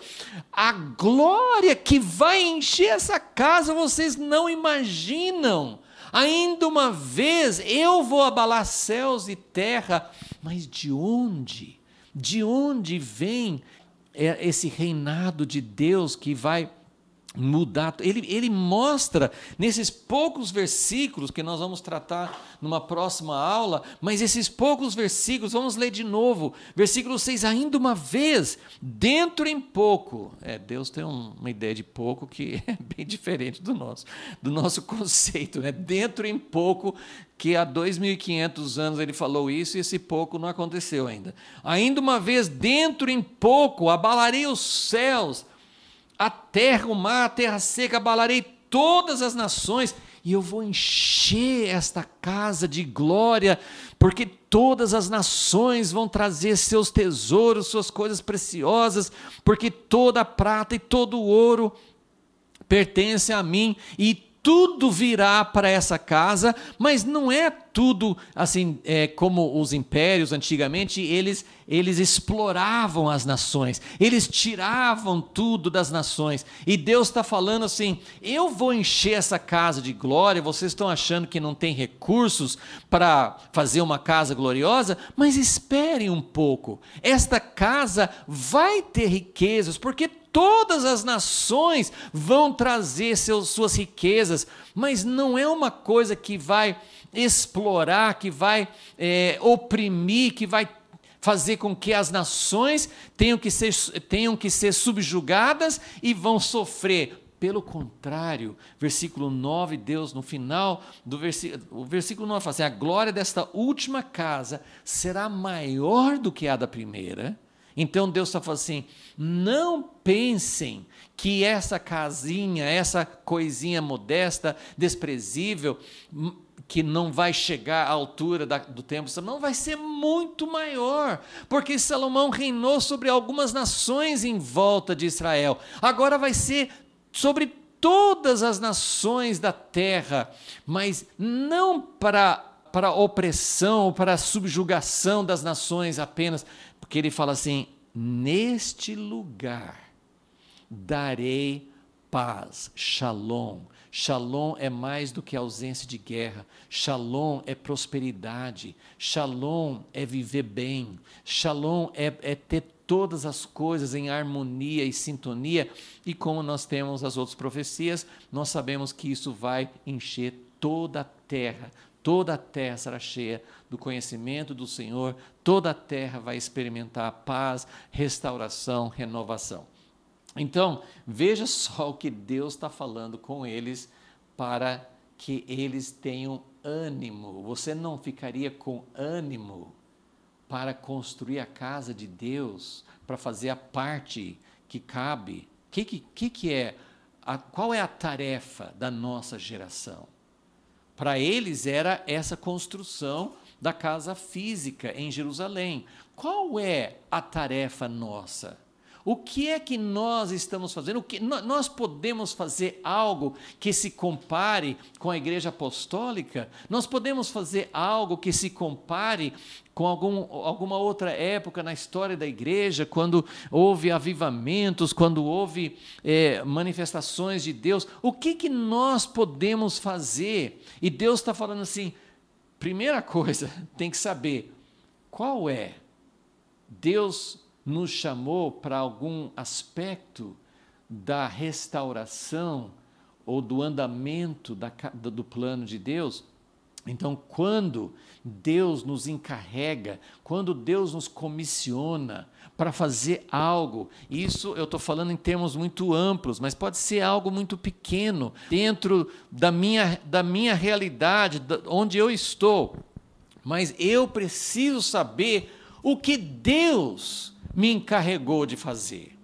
a glória que vai encher essa casa vocês não imaginam. Ainda uma vez, eu vou abalar céus e terra, mas de onde? De onde vem é, esse reinado de Deus que vai mudar. Ele, ele mostra nesses poucos versículos que nós vamos tratar numa próxima aula, mas esses poucos versículos, vamos ler de novo. Versículo 6, ainda uma vez, dentro em pouco. É, Deus tem uma ideia de pouco que é bem diferente do nosso, do nosso conceito, né? Dentro em pouco, que há 2.500 anos ele falou isso e esse pouco não aconteceu ainda. Ainda uma vez, dentro em pouco, abalarei os céus a terra, o mar, a terra seca, abalarei todas as nações e eu vou encher esta casa de glória, porque todas as nações vão trazer seus tesouros, suas coisas preciosas, porque toda a prata e todo o ouro pertence a mim e tudo virá para essa casa, mas não é tudo assim é, como os impérios antigamente eles eles exploravam as nações eles tiravam tudo das nações e Deus está falando assim eu vou encher essa casa de glória vocês estão achando que não tem recursos para fazer uma casa gloriosa mas esperem um pouco esta casa vai ter riquezas porque todas as nações vão trazer seus, suas riquezas, mas não é uma coisa que vai explorar, que vai é, oprimir, que vai fazer com que as nações tenham que, ser, tenham que ser subjugadas e vão sofrer. Pelo contrário, versículo 9, Deus, no final do versículo, o versículo 9 fala assim: a glória desta última casa será maior do que a da primeira. Então Deus está falando assim: não pensem que essa casinha, essa coisinha modesta, desprezível, que não vai chegar à altura da, do tempo de Salomão, vai ser muito maior, porque Salomão reinou sobre algumas nações em volta de Israel, agora vai ser sobre todas as nações da terra, mas não para para opressão, para subjugação das nações apenas, porque ele fala assim: "Neste lugar darei paz, shalom, Shalom é mais do que ausência de guerra. Shalom é prosperidade. Shalom é viver bem. Shalom é, é ter todas as coisas em harmonia e sintonia. E como nós temos as outras profecias, nós sabemos que isso vai encher toda a terra. Toda a terra será cheia do conhecimento do Senhor, toda a terra vai experimentar paz, restauração, renovação. Então, veja só o que Deus está falando com eles para que eles tenham ânimo. Você não ficaria com ânimo para construir a casa de Deus, para fazer a parte que cabe? O que, que, que é? A, qual é a tarefa da nossa geração? Para eles era essa construção da casa física em Jerusalém. Qual é a tarefa nossa? O que é que nós estamos fazendo? O que nós podemos fazer algo que se compare com a Igreja Apostólica? Nós podemos fazer algo que se compare com algum, alguma outra época na história da igreja, quando houve avivamentos, quando houve é, manifestações de Deus, o que, que nós podemos fazer? E Deus está falando assim: primeira coisa, tem que saber qual é. Deus nos chamou para algum aspecto da restauração ou do andamento da, do plano de Deus. Então, quando Deus nos encarrega, quando Deus nos comissiona para fazer algo, isso eu estou falando em termos muito amplos, mas pode ser algo muito pequeno, dentro da minha, da minha realidade, da, onde eu estou. Mas eu preciso saber o que Deus me encarregou de fazer.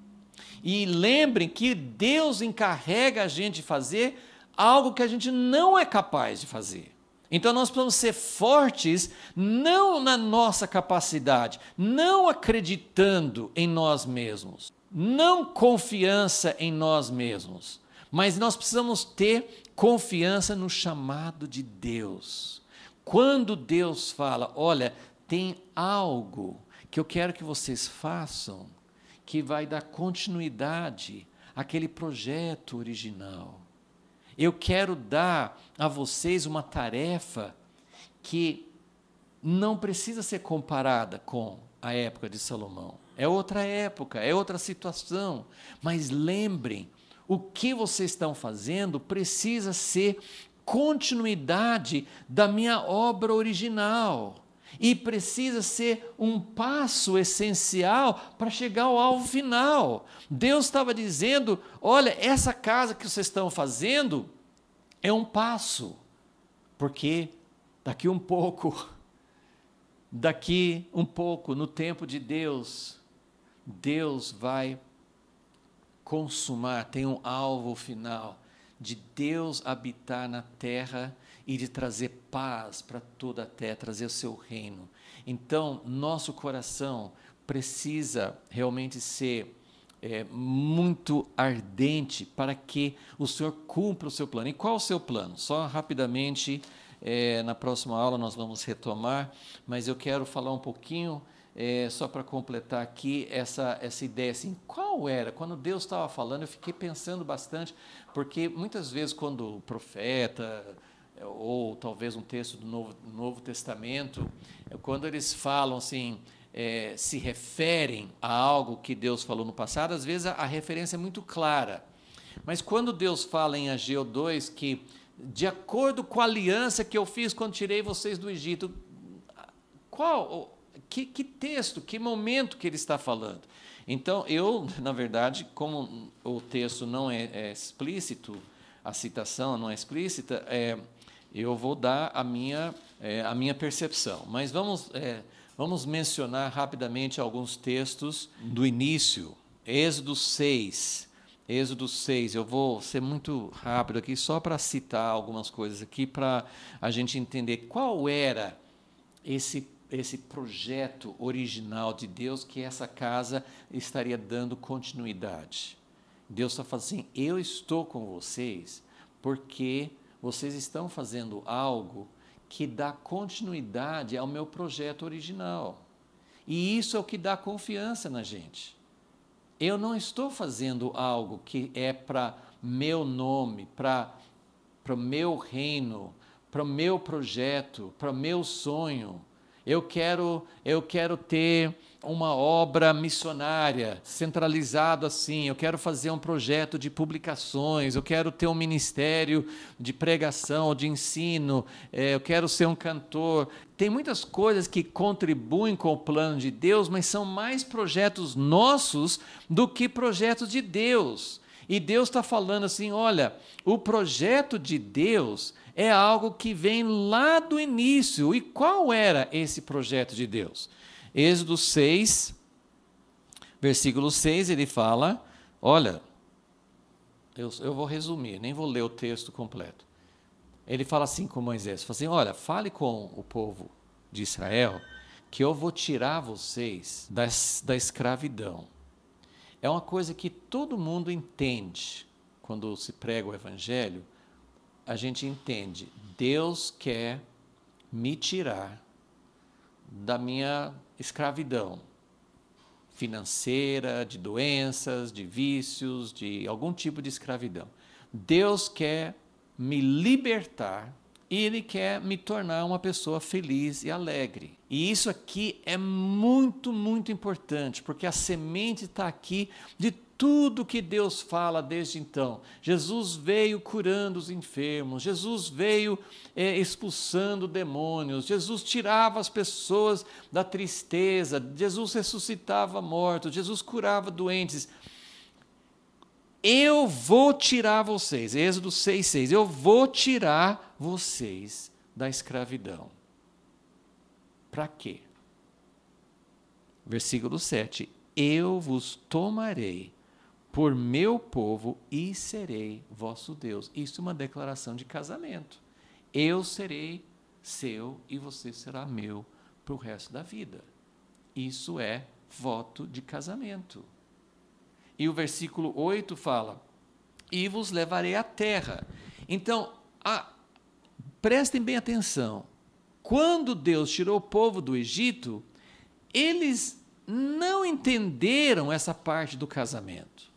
E lembrem que Deus encarrega a gente de fazer algo que a gente não é capaz de fazer. Então nós precisamos ser fortes, não na nossa capacidade, não acreditando em nós mesmos, não confiança em nós mesmos, mas nós precisamos ter confiança no chamado de Deus. Quando Deus fala, olha, tem algo que eu quero que vocês façam, que vai dar continuidade àquele projeto original. Eu quero dar a vocês uma tarefa que não precisa ser comparada com a época de Salomão. É outra época, é outra situação. Mas lembrem, o que vocês estão fazendo precisa ser continuidade da minha obra original e precisa ser um passo essencial para chegar ao alvo final. Deus estava dizendo: olha, essa casa que vocês estão fazendo é um passo, porque daqui um pouco, daqui um pouco, no tempo de Deus, Deus vai consumar, tem um alvo final de Deus habitar na terra e de trazer paz para toda a terra, trazer o seu reino. Então, nosso coração precisa realmente ser é, muito ardente para que o Senhor cumpra o seu plano. E qual o seu plano? Só rapidamente, é, na próxima aula nós vamos retomar, mas eu quero falar um pouquinho. É, só para completar aqui essa, essa ideia, assim, qual era? Quando Deus estava falando, eu fiquei pensando bastante, porque muitas vezes quando o profeta, é, ou talvez um texto do Novo, Novo Testamento, é, quando eles falam assim, é, se referem a algo que Deus falou no passado, às vezes a, a referência é muito clara. Mas quando Deus fala em Ageu 2 que, de acordo com a aliança que eu fiz quando tirei vocês do Egito, qual, que, que texto, que momento que ele está falando? Então, eu, na verdade, como o texto não é, é explícito, a citação não é explícita, é, eu vou dar a minha, é, a minha percepção. Mas vamos, é, vamos mencionar rapidamente alguns textos do início. Êxodo 6. Êxodo 6. Eu vou ser muito rápido aqui, só para citar algumas coisas aqui, para a gente entender qual era esse esse projeto original de Deus que essa casa estaria dando continuidade. Deus está falando assim: eu estou com vocês porque vocês estão fazendo algo que dá continuidade ao meu projeto original. E isso é o que dá confiança na gente. Eu não estou fazendo algo que é para meu nome, para o meu reino, para o meu projeto, para o meu sonho. Eu quero, eu quero ter uma obra missionária, centralizado assim, eu quero fazer um projeto de publicações, eu quero ter um ministério de pregação, de ensino, é, eu quero ser um cantor. Tem muitas coisas que contribuem com o plano de Deus, mas são mais projetos nossos do que projetos de Deus. E Deus está falando assim: olha, o projeto de Deus é algo que vem lá do início. E qual era esse projeto de Deus? Êxodo 6, versículo 6, ele fala: Olha, eu, eu vou resumir, nem vou ler o texto completo. Ele fala assim com Moisés: fala assim, Olha, fale com o povo de Israel que eu vou tirar vocês da, da escravidão. É uma coisa que todo mundo entende quando se prega o evangelho. A gente entende, Deus quer me tirar da minha escravidão financeira, de doenças, de vícios, de algum tipo de escravidão. Deus quer me libertar e Ele quer me tornar uma pessoa feliz e alegre. E isso aqui é muito, muito importante, porque a semente está aqui de tudo que Deus fala desde então. Jesus veio curando os enfermos, Jesus veio é, expulsando demônios, Jesus tirava as pessoas da tristeza, Jesus ressuscitava mortos, Jesus curava doentes. Eu vou tirar vocês, Êxodo 6,6, eu vou tirar vocês da escravidão. Para quê? Versículo 7: Eu vos tomarei por meu povo e serei vosso Deus. Isso é uma declaração de casamento. Eu serei seu e você será meu para o resto da vida. Isso é voto de casamento. E o versículo 8 fala: E vos levarei à terra. Então, a, prestem bem atenção. Quando Deus tirou o povo do Egito, eles não entenderam essa parte do casamento.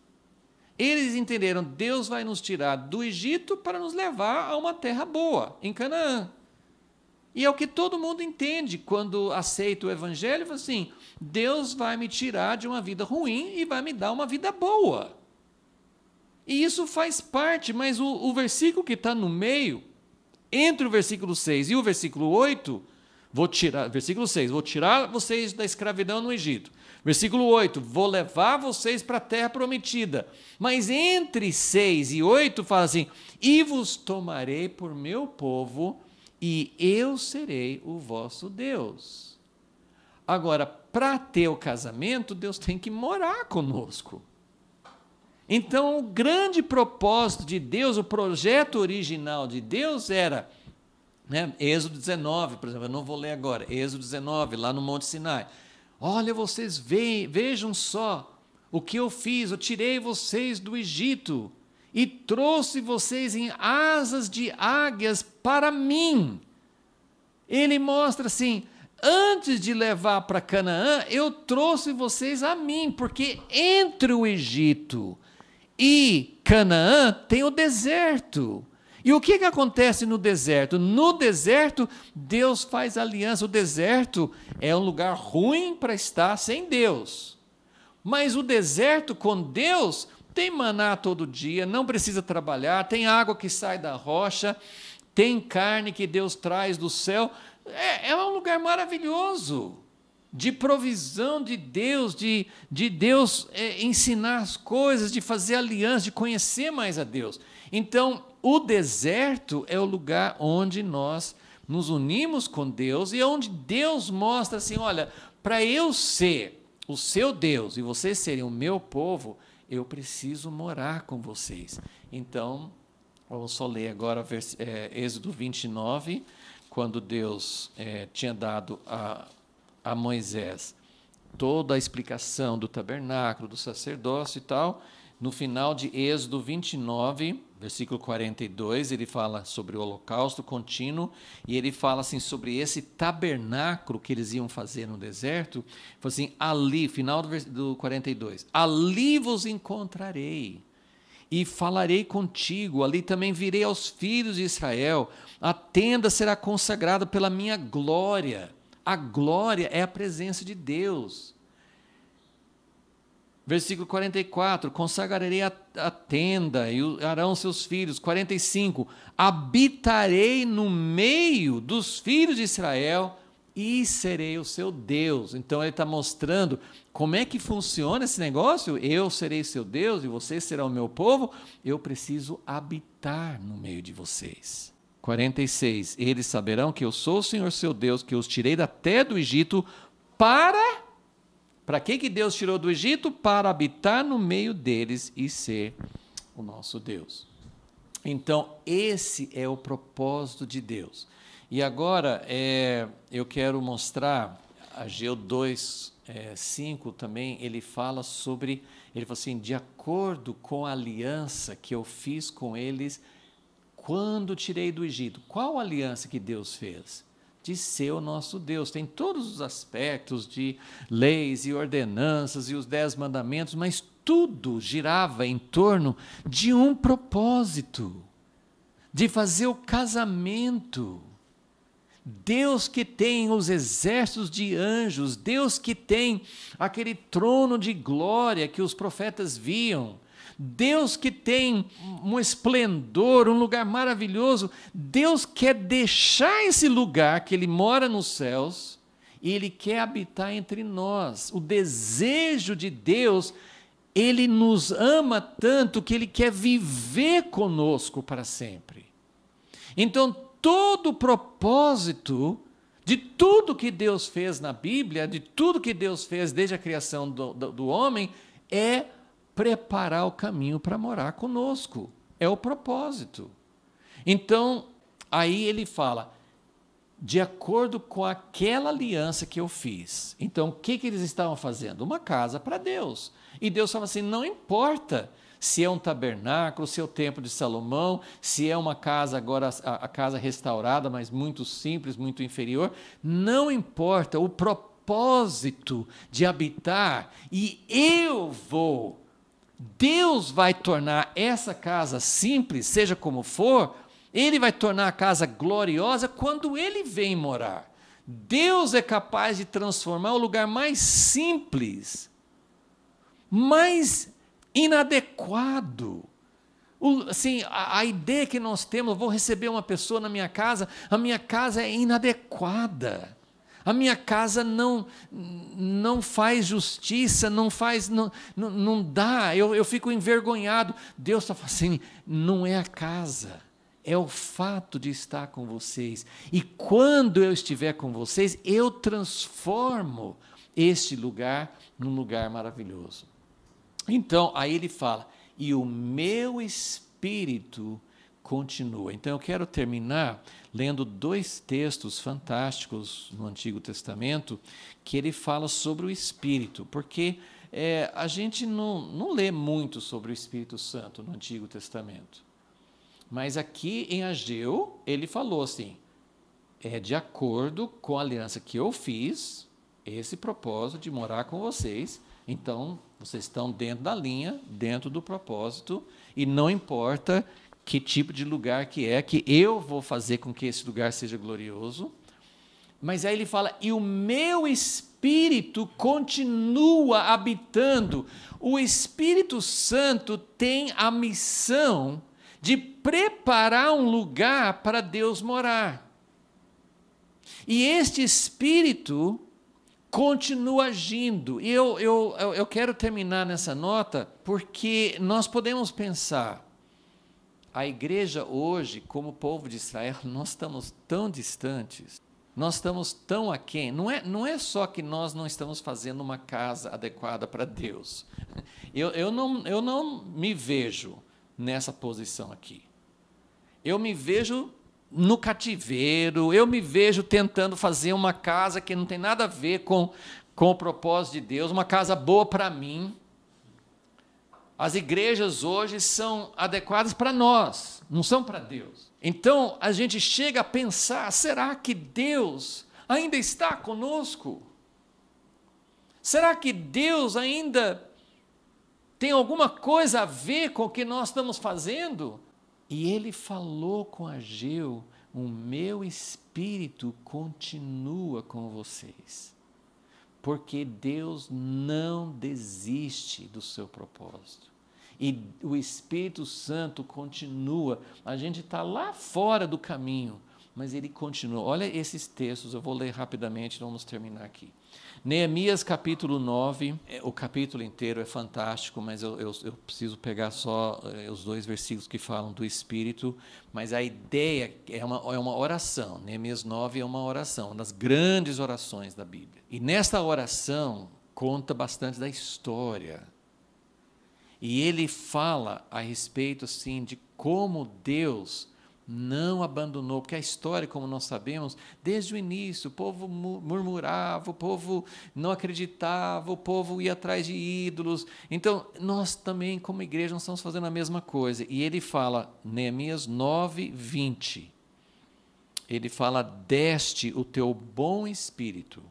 Eles entenderam: Deus vai nos tirar do Egito para nos levar a uma terra boa, em Canaã. E é o que todo mundo entende quando aceita o evangelho, assim, Deus vai me tirar de uma vida ruim e vai me dar uma vida boa. E isso faz parte, mas o, o versículo que está no meio, entre o versículo 6 e o versículo 8, vou tirar, versículo 6, vou tirar vocês da escravidão no Egito. Versículo 8: Vou levar vocês para a terra prometida. Mas entre 6 e 8 fala assim: E vos tomarei por meu povo, e eu serei o vosso Deus. Agora, para ter o casamento, Deus tem que morar conosco. Então, o grande propósito de Deus, o projeto original de Deus era. Né? Êxodo 19, por exemplo, eu não vou ler agora. Êxodo 19, lá no Monte Sinai. Olha, vocês veem, vejam só o que eu fiz, eu tirei vocês do Egito e trouxe vocês em asas de águias para mim. Ele mostra assim: antes de levar para Canaã, eu trouxe vocês a mim, porque entre o Egito e Canaã tem o deserto. E o que, que acontece no deserto? No deserto, Deus faz aliança. O deserto é um lugar ruim para estar sem Deus. Mas o deserto com Deus tem maná todo dia, não precisa trabalhar, tem água que sai da rocha, tem carne que Deus traz do céu. É, é um lugar maravilhoso de provisão de Deus, de, de Deus é, ensinar as coisas, de fazer aliança, de conhecer mais a Deus. Então, o deserto é o lugar onde nós nos unimos com Deus e onde Deus mostra assim: olha, para eu ser o seu Deus e vocês serem o meu povo, eu preciso morar com vocês. Então, vamos só ler agora é, Êxodo 29, quando Deus é, tinha dado a, a Moisés toda a explicação do tabernáculo, do sacerdócio e tal. No final de Êxodo 29, versículo 42, ele fala sobre o holocausto contínuo e ele fala assim sobre esse tabernáculo que eles iam fazer no deserto. Fala assim: ali, final do 42, ali vos encontrarei e falarei contigo. Ali também virei aos filhos de Israel. A tenda será consagrada pela minha glória. A glória é a presença de Deus. Versículo 44: Consagrarei a, a tenda e o, Arão seus filhos. 45: Habitarei no meio dos filhos de Israel e serei o seu Deus. Então ele está mostrando como é que funciona esse negócio. Eu serei seu Deus e vocês serão o meu povo. Eu preciso habitar no meio de vocês. 46: Eles saberão que eu sou o Senhor seu Deus, que os tirei da terra do Egito para para que, que Deus tirou do Egito? Para habitar no meio deles e ser o nosso Deus. Então, esse é o propósito de Deus. E agora é, eu quero mostrar a Geu 2, é, 5 também, ele fala sobre, ele falou assim, de acordo com a aliança que eu fiz com eles quando tirei do Egito. Qual aliança que Deus fez? de ser o nosso Deus. Tem todos os aspectos de leis e ordenanças e os dez mandamentos, mas tudo girava em torno de um propósito: de fazer o casamento. Deus que tem os exércitos de anjos, Deus que tem aquele trono de glória que os profetas viam, Deus que tem um esplendor, um lugar maravilhoso, Deus quer deixar esse lugar que ele mora nos céus e ele quer habitar entre nós. O desejo de Deus, ele nos ama tanto que ele quer viver conosco para sempre. Então, todo o propósito de tudo que Deus fez na Bíblia, de tudo que Deus fez desde a criação do, do, do homem, é preparar o caminho para morar conosco. É o propósito. Então, aí ele fala, de acordo com aquela aliança que eu fiz. Então, o que, que eles estavam fazendo? Uma casa para Deus. E Deus fala assim: não importa se é um tabernáculo, se é o templo de Salomão, se é uma casa agora, a, a casa restaurada, mas muito simples, muito inferior, não importa o propósito de habitar, e eu vou Deus vai tornar essa casa simples, seja como for, ele vai tornar a casa gloriosa quando ele vem morar. Deus é capaz de transformar o lugar mais simples, mais inadequado. O, assim, a, a ideia que nós temos, vou receber uma pessoa na minha casa, a minha casa é inadequada. A minha casa não não faz justiça, não faz, não, não, não dá, eu, eu fico envergonhado. Deus está falando assim: não é a casa, é o fato de estar com vocês. E quando eu estiver com vocês, eu transformo este lugar num lugar maravilhoso. Então, aí ele fala: e o meu espírito continua. Então, eu quero terminar lendo dois textos fantásticos no Antigo Testamento que ele fala sobre o Espírito, porque é, a gente não, não lê muito sobre o Espírito Santo no Antigo Testamento. Mas aqui em Ageu, ele falou assim: é de acordo com a aliança que eu fiz, esse propósito de morar com vocês. Então, vocês estão dentro da linha, dentro do propósito, e não importa que tipo de lugar que é, que eu vou fazer com que esse lugar seja glorioso. Mas aí ele fala: e o meu espírito continua habitando. O Espírito Santo tem a missão de preparar um lugar para Deus morar. E este espírito continua agindo. E eu, eu, eu quero terminar nessa nota porque nós podemos pensar a igreja hoje, como povo de Israel, nós estamos tão distantes, nós estamos tão aquém. Não é, não é só que nós não estamos fazendo uma casa adequada para Deus. Eu, eu, não, eu não me vejo nessa posição aqui. Eu me vejo no cativeiro, eu me vejo tentando fazer uma casa que não tem nada a ver com, com o propósito de Deus, uma casa boa para mim. As igrejas hoje são adequadas para nós, não são para Deus. Então a gente chega a pensar: será que Deus ainda está conosco? Será que Deus ainda tem alguma coisa a ver com o que nós estamos fazendo? E ele falou com Ageu: O meu espírito continua com vocês porque Deus não desiste do seu propósito. E o Espírito Santo continua. A gente está lá fora do caminho, mas ele continua. Olha esses textos, eu vou ler rapidamente, vamos terminar aqui. Neemias capítulo 9, é, o capítulo inteiro é fantástico, mas eu, eu, eu preciso pegar só eh, os dois versículos que falam do Espírito, mas a ideia é uma, é uma oração. Neemias 9 é uma oração, uma das grandes orações da Bíblia. E nesta oração conta bastante da história e ele fala a respeito assim de como Deus não abandonou, porque a história, como nós sabemos, desde o início, o povo murmurava, o povo não acreditava, o povo ia atrás de ídolos. Então, nós também, como igreja, não estamos fazendo a mesma coisa. E ele fala, Neemias 9, 20. Ele fala: Deste o teu bom espírito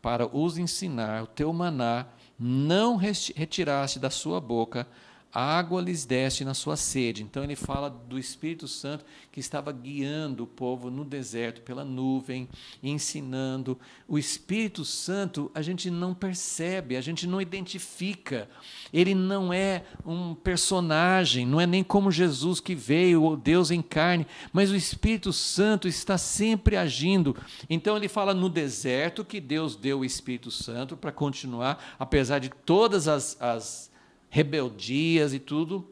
para os ensinar, o teu maná, não retiraste da sua boca água lhes deste na sua sede. Então ele fala do Espírito Santo que estava guiando o povo no deserto pela nuvem, ensinando. O Espírito Santo a gente não percebe, a gente não identifica. Ele não é um personagem, não é nem como Jesus que veio, ou Deus em carne, mas o Espírito Santo está sempre agindo. Então ele fala no deserto que Deus deu o Espírito Santo para continuar, apesar de todas as, as rebeldias e tudo.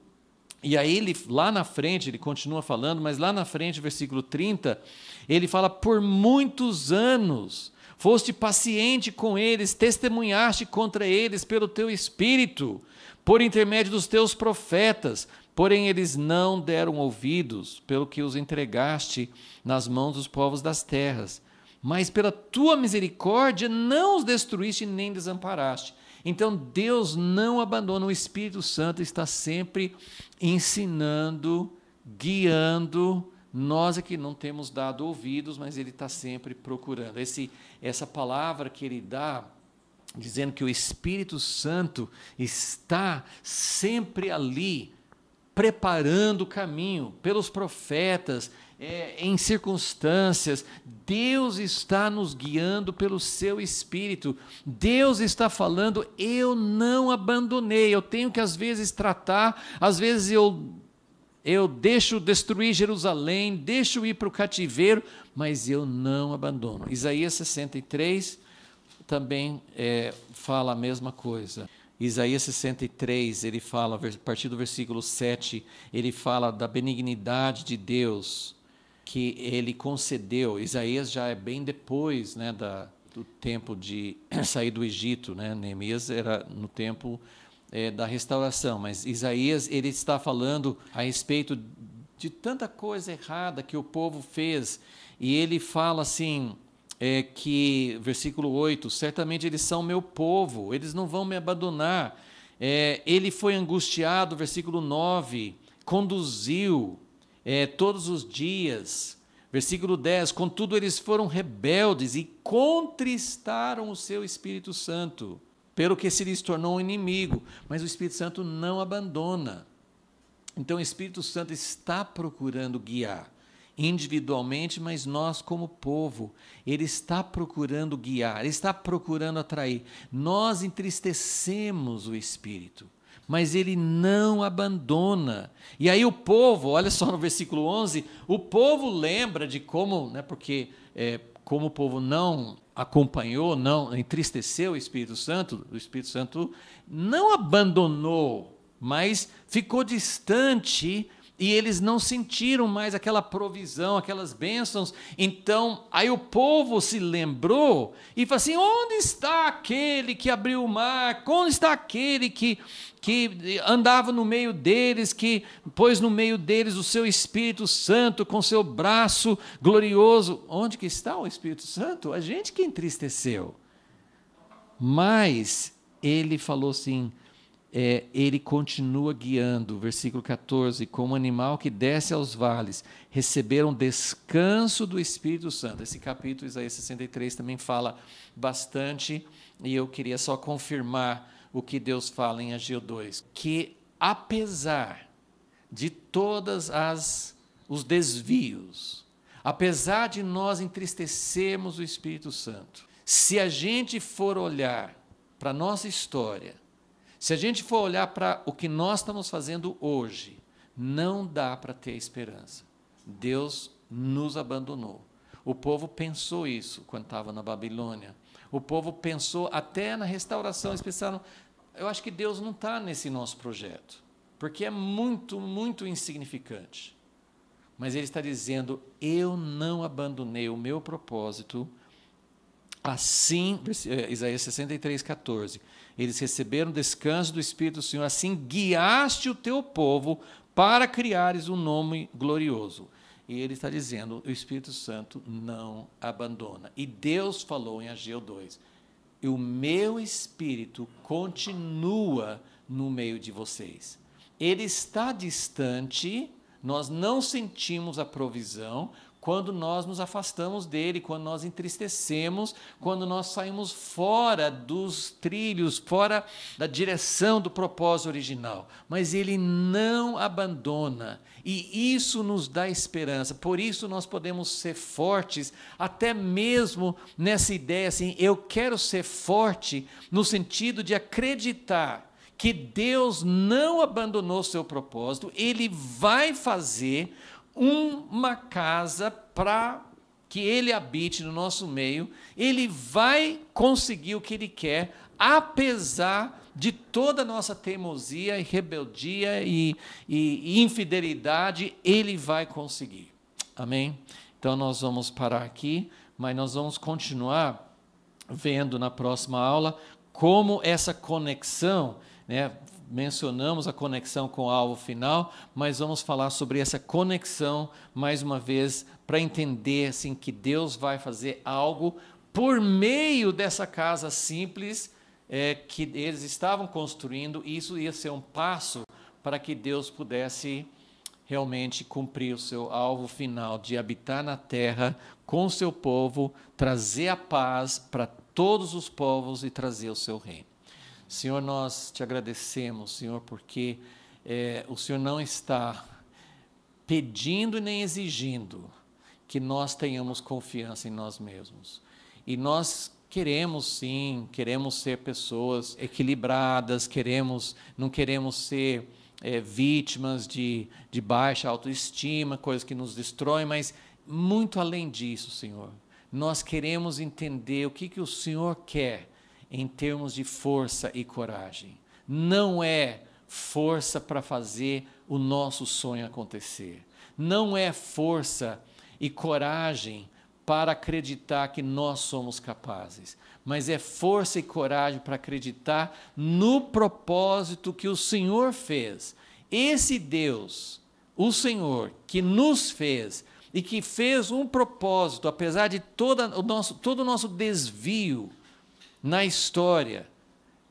E aí ele lá na frente, ele continua falando, mas lá na frente, versículo 30, ele fala por muitos anos foste paciente com eles, testemunhaste contra eles pelo teu espírito, por intermédio dos teus profetas, porém eles não deram ouvidos, pelo que os entregaste nas mãos dos povos das terras. Mas pela tua misericórdia não os destruíste nem desamparaste. Então Deus não abandona, o Espírito Santo está sempre ensinando, guiando. Nós é que não temos dado ouvidos, mas ele está sempre procurando. Esse, essa palavra que ele dá, dizendo que o Espírito Santo está sempre ali, preparando o caminho pelos profetas, é, em circunstâncias. Deus está nos guiando pelo seu espírito. Deus está falando: eu não abandonei. Eu tenho que, às vezes, tratar, às vezes eu. Eu deixo destruir Jerusalém, deixo ir para o cativeiro, mas eu não abandono. Isaías 63 também é, fala a mesma coisa. Isaías 63, ele fala, a partir do versículo 7, ele fala da benignidade de Deus que ele concedeu. Isaías já é bem depois né, da, do tempo de sair do Egito. Né? Neemias era no tempo é, da restauração, mas Isaías ele está falando a respeito de tanta coisa errada que o povo fez. E ele fala assim, é, que, versículo 8: certamente eles são meu povo, eles não vão me abandonar. É, ele foi angustiado, versículo 9: conduziu é, todos os dias. Versículo 10: Contudo, eles foram rebeldes e contristaram o seu Espírito Santo, pelo que se lhes tornou um inimigo. Mas o Espírito Santo não abandona. Então, o Espírito Santo está procurando guiar, individualmente, mas nós, como povo, ele está procurando guiar, ele está procurando atrair. Nós entristecemos o Espírito mas ele não abandona. E aí o povo, olha só no versículo 11, o povo lembra de como, né, porque é, como o povo não acompanhou, não entristeceu o Espírito Santo, o Espírito Santo não abandonou, mas ficou distante e eles não sentiram mais aquela provisão, aquelas bênçãos. Então, aí o povo se lembrou e falou assim: onde está aquele que abriu o mar? Onde está aquele que, que andava no meio deles, que pôs no meio deles o seu Espírito Santo com seu braço glorioso? Onde que está o Espírito Santo? A gente que entristeceu. Mas ele falou assim: é, ele continua guiando, versículo 14, como animal que desce aos vales, receberam descanso do Espírito Santo. Esse capítulo, Isaías 63, também fala bastante, e eu queria só confirmar o que Deus fala em Ageu 2, que apesar de todas as os desvios, apesar de nós entristecermos o Espírito Santo, se a gente for olhar para a nossa história, se a gente for olhar para o que nós estamos fazendo hoje, não dá para ter esperança. Deus nos abandonou. O povo pensou isso quando estava na Babilônia. O povo pensou até na restauração. Eles pensaram: eu acho que Deus não está nesse nosso projeto, porque é muito, muito insignificante. Mas Ele está dizendo: eu não abandonei o meu propósito. Assim, eh, Isaías 63, 14. Eles receberam descanso do Espírito do Senhor. Assim guiaste o teu povo para criares um nome glorioso. E ele está dizendo: o Espírito Santo não abandona. E Deus falou em Ageu 2: o meu espírito continua no meio de vocês. Ele está distante, nós não sentimos a provisão, quando nós nos afastamos dele, quando nós entristecemos, quando nós saímos fora dos trilhos, fora da direção do propósito original. Mas ele não abandona e isso nos dá esperança. Por isso nós podemos ser fortes, até mesmo nessa ideia assim: eu quero ser forte no sentido de acreditar que Deus não abandonou seu propósito, ele vai fazer uma casa para que ele habite no nosso meio, ele vai conseguir o que ele quer, apesar de toda a nossa teimosia e rebeldia e, e, e infidelidade, ele vai conseguir. Amém? Então nós vamos parar aqui, mas nós vamos continuar vendo na próxima aula como essa conexão né, mencionamos a conexão com o alvo final, mas vamos falar sobre essa conexão mais uma vez para entender assim que Deus vai fazer algo por meio dessa casa simples é, que eles estavam construindo. E isso ia ser um passo para que Deus pudesse realmente cumprir o seu alvo final de habitar na terra com o seu povo, trazer a paz para todos os povos e trazer o seu reino. Senhor, nós te agradecemos, Senhor, porque é, o Senhor não está pedindo nem exigindo que nós tenhamos confiança em nós mesmos. E nós queremos sim, queremos ser pessoas equilibradas, queremos, não queremos ser é, vítimas de, de baixa autoestima, coisas que nos destroem, mas muito além disso, Senhor. Nós queremos entender o que, que o Senhor quer em termos de força e coragem. Não é força para fazer o nosso sonho acontecer. Não é força e coragem para acreditar que nós somos capazes, mas é força e coragem para acreditar no propósito que o Senhor fez. Esse Deus, o Senhor, que nos fez e que fez um propósito, apesar de todo o nosso, todo o nosso desvio, na história,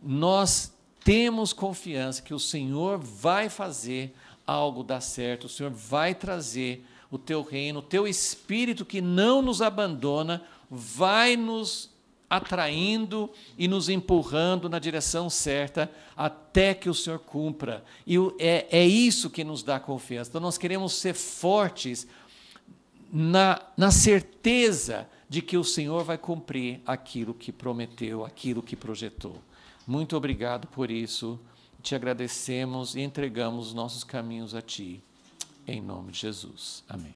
nós temos confiança que o Senhor vai fazer algo dar certo, o Senhor vai trazer o teu reino, o teu espírito que não nos abandona, vai nos atraindo e nos empurrando na direção certa até que o Senhor cumpra. E é, é isso que nos dá confiança. Então nós queremos ser fortes na, na certeza de que o Senhor vai cumprir aquilo que prometeu, aquilo que projetou. Muito obrigado por isso. Te agradecemos e entregamos nossos caminhos a Ti. Em nome de Jesus. Amém.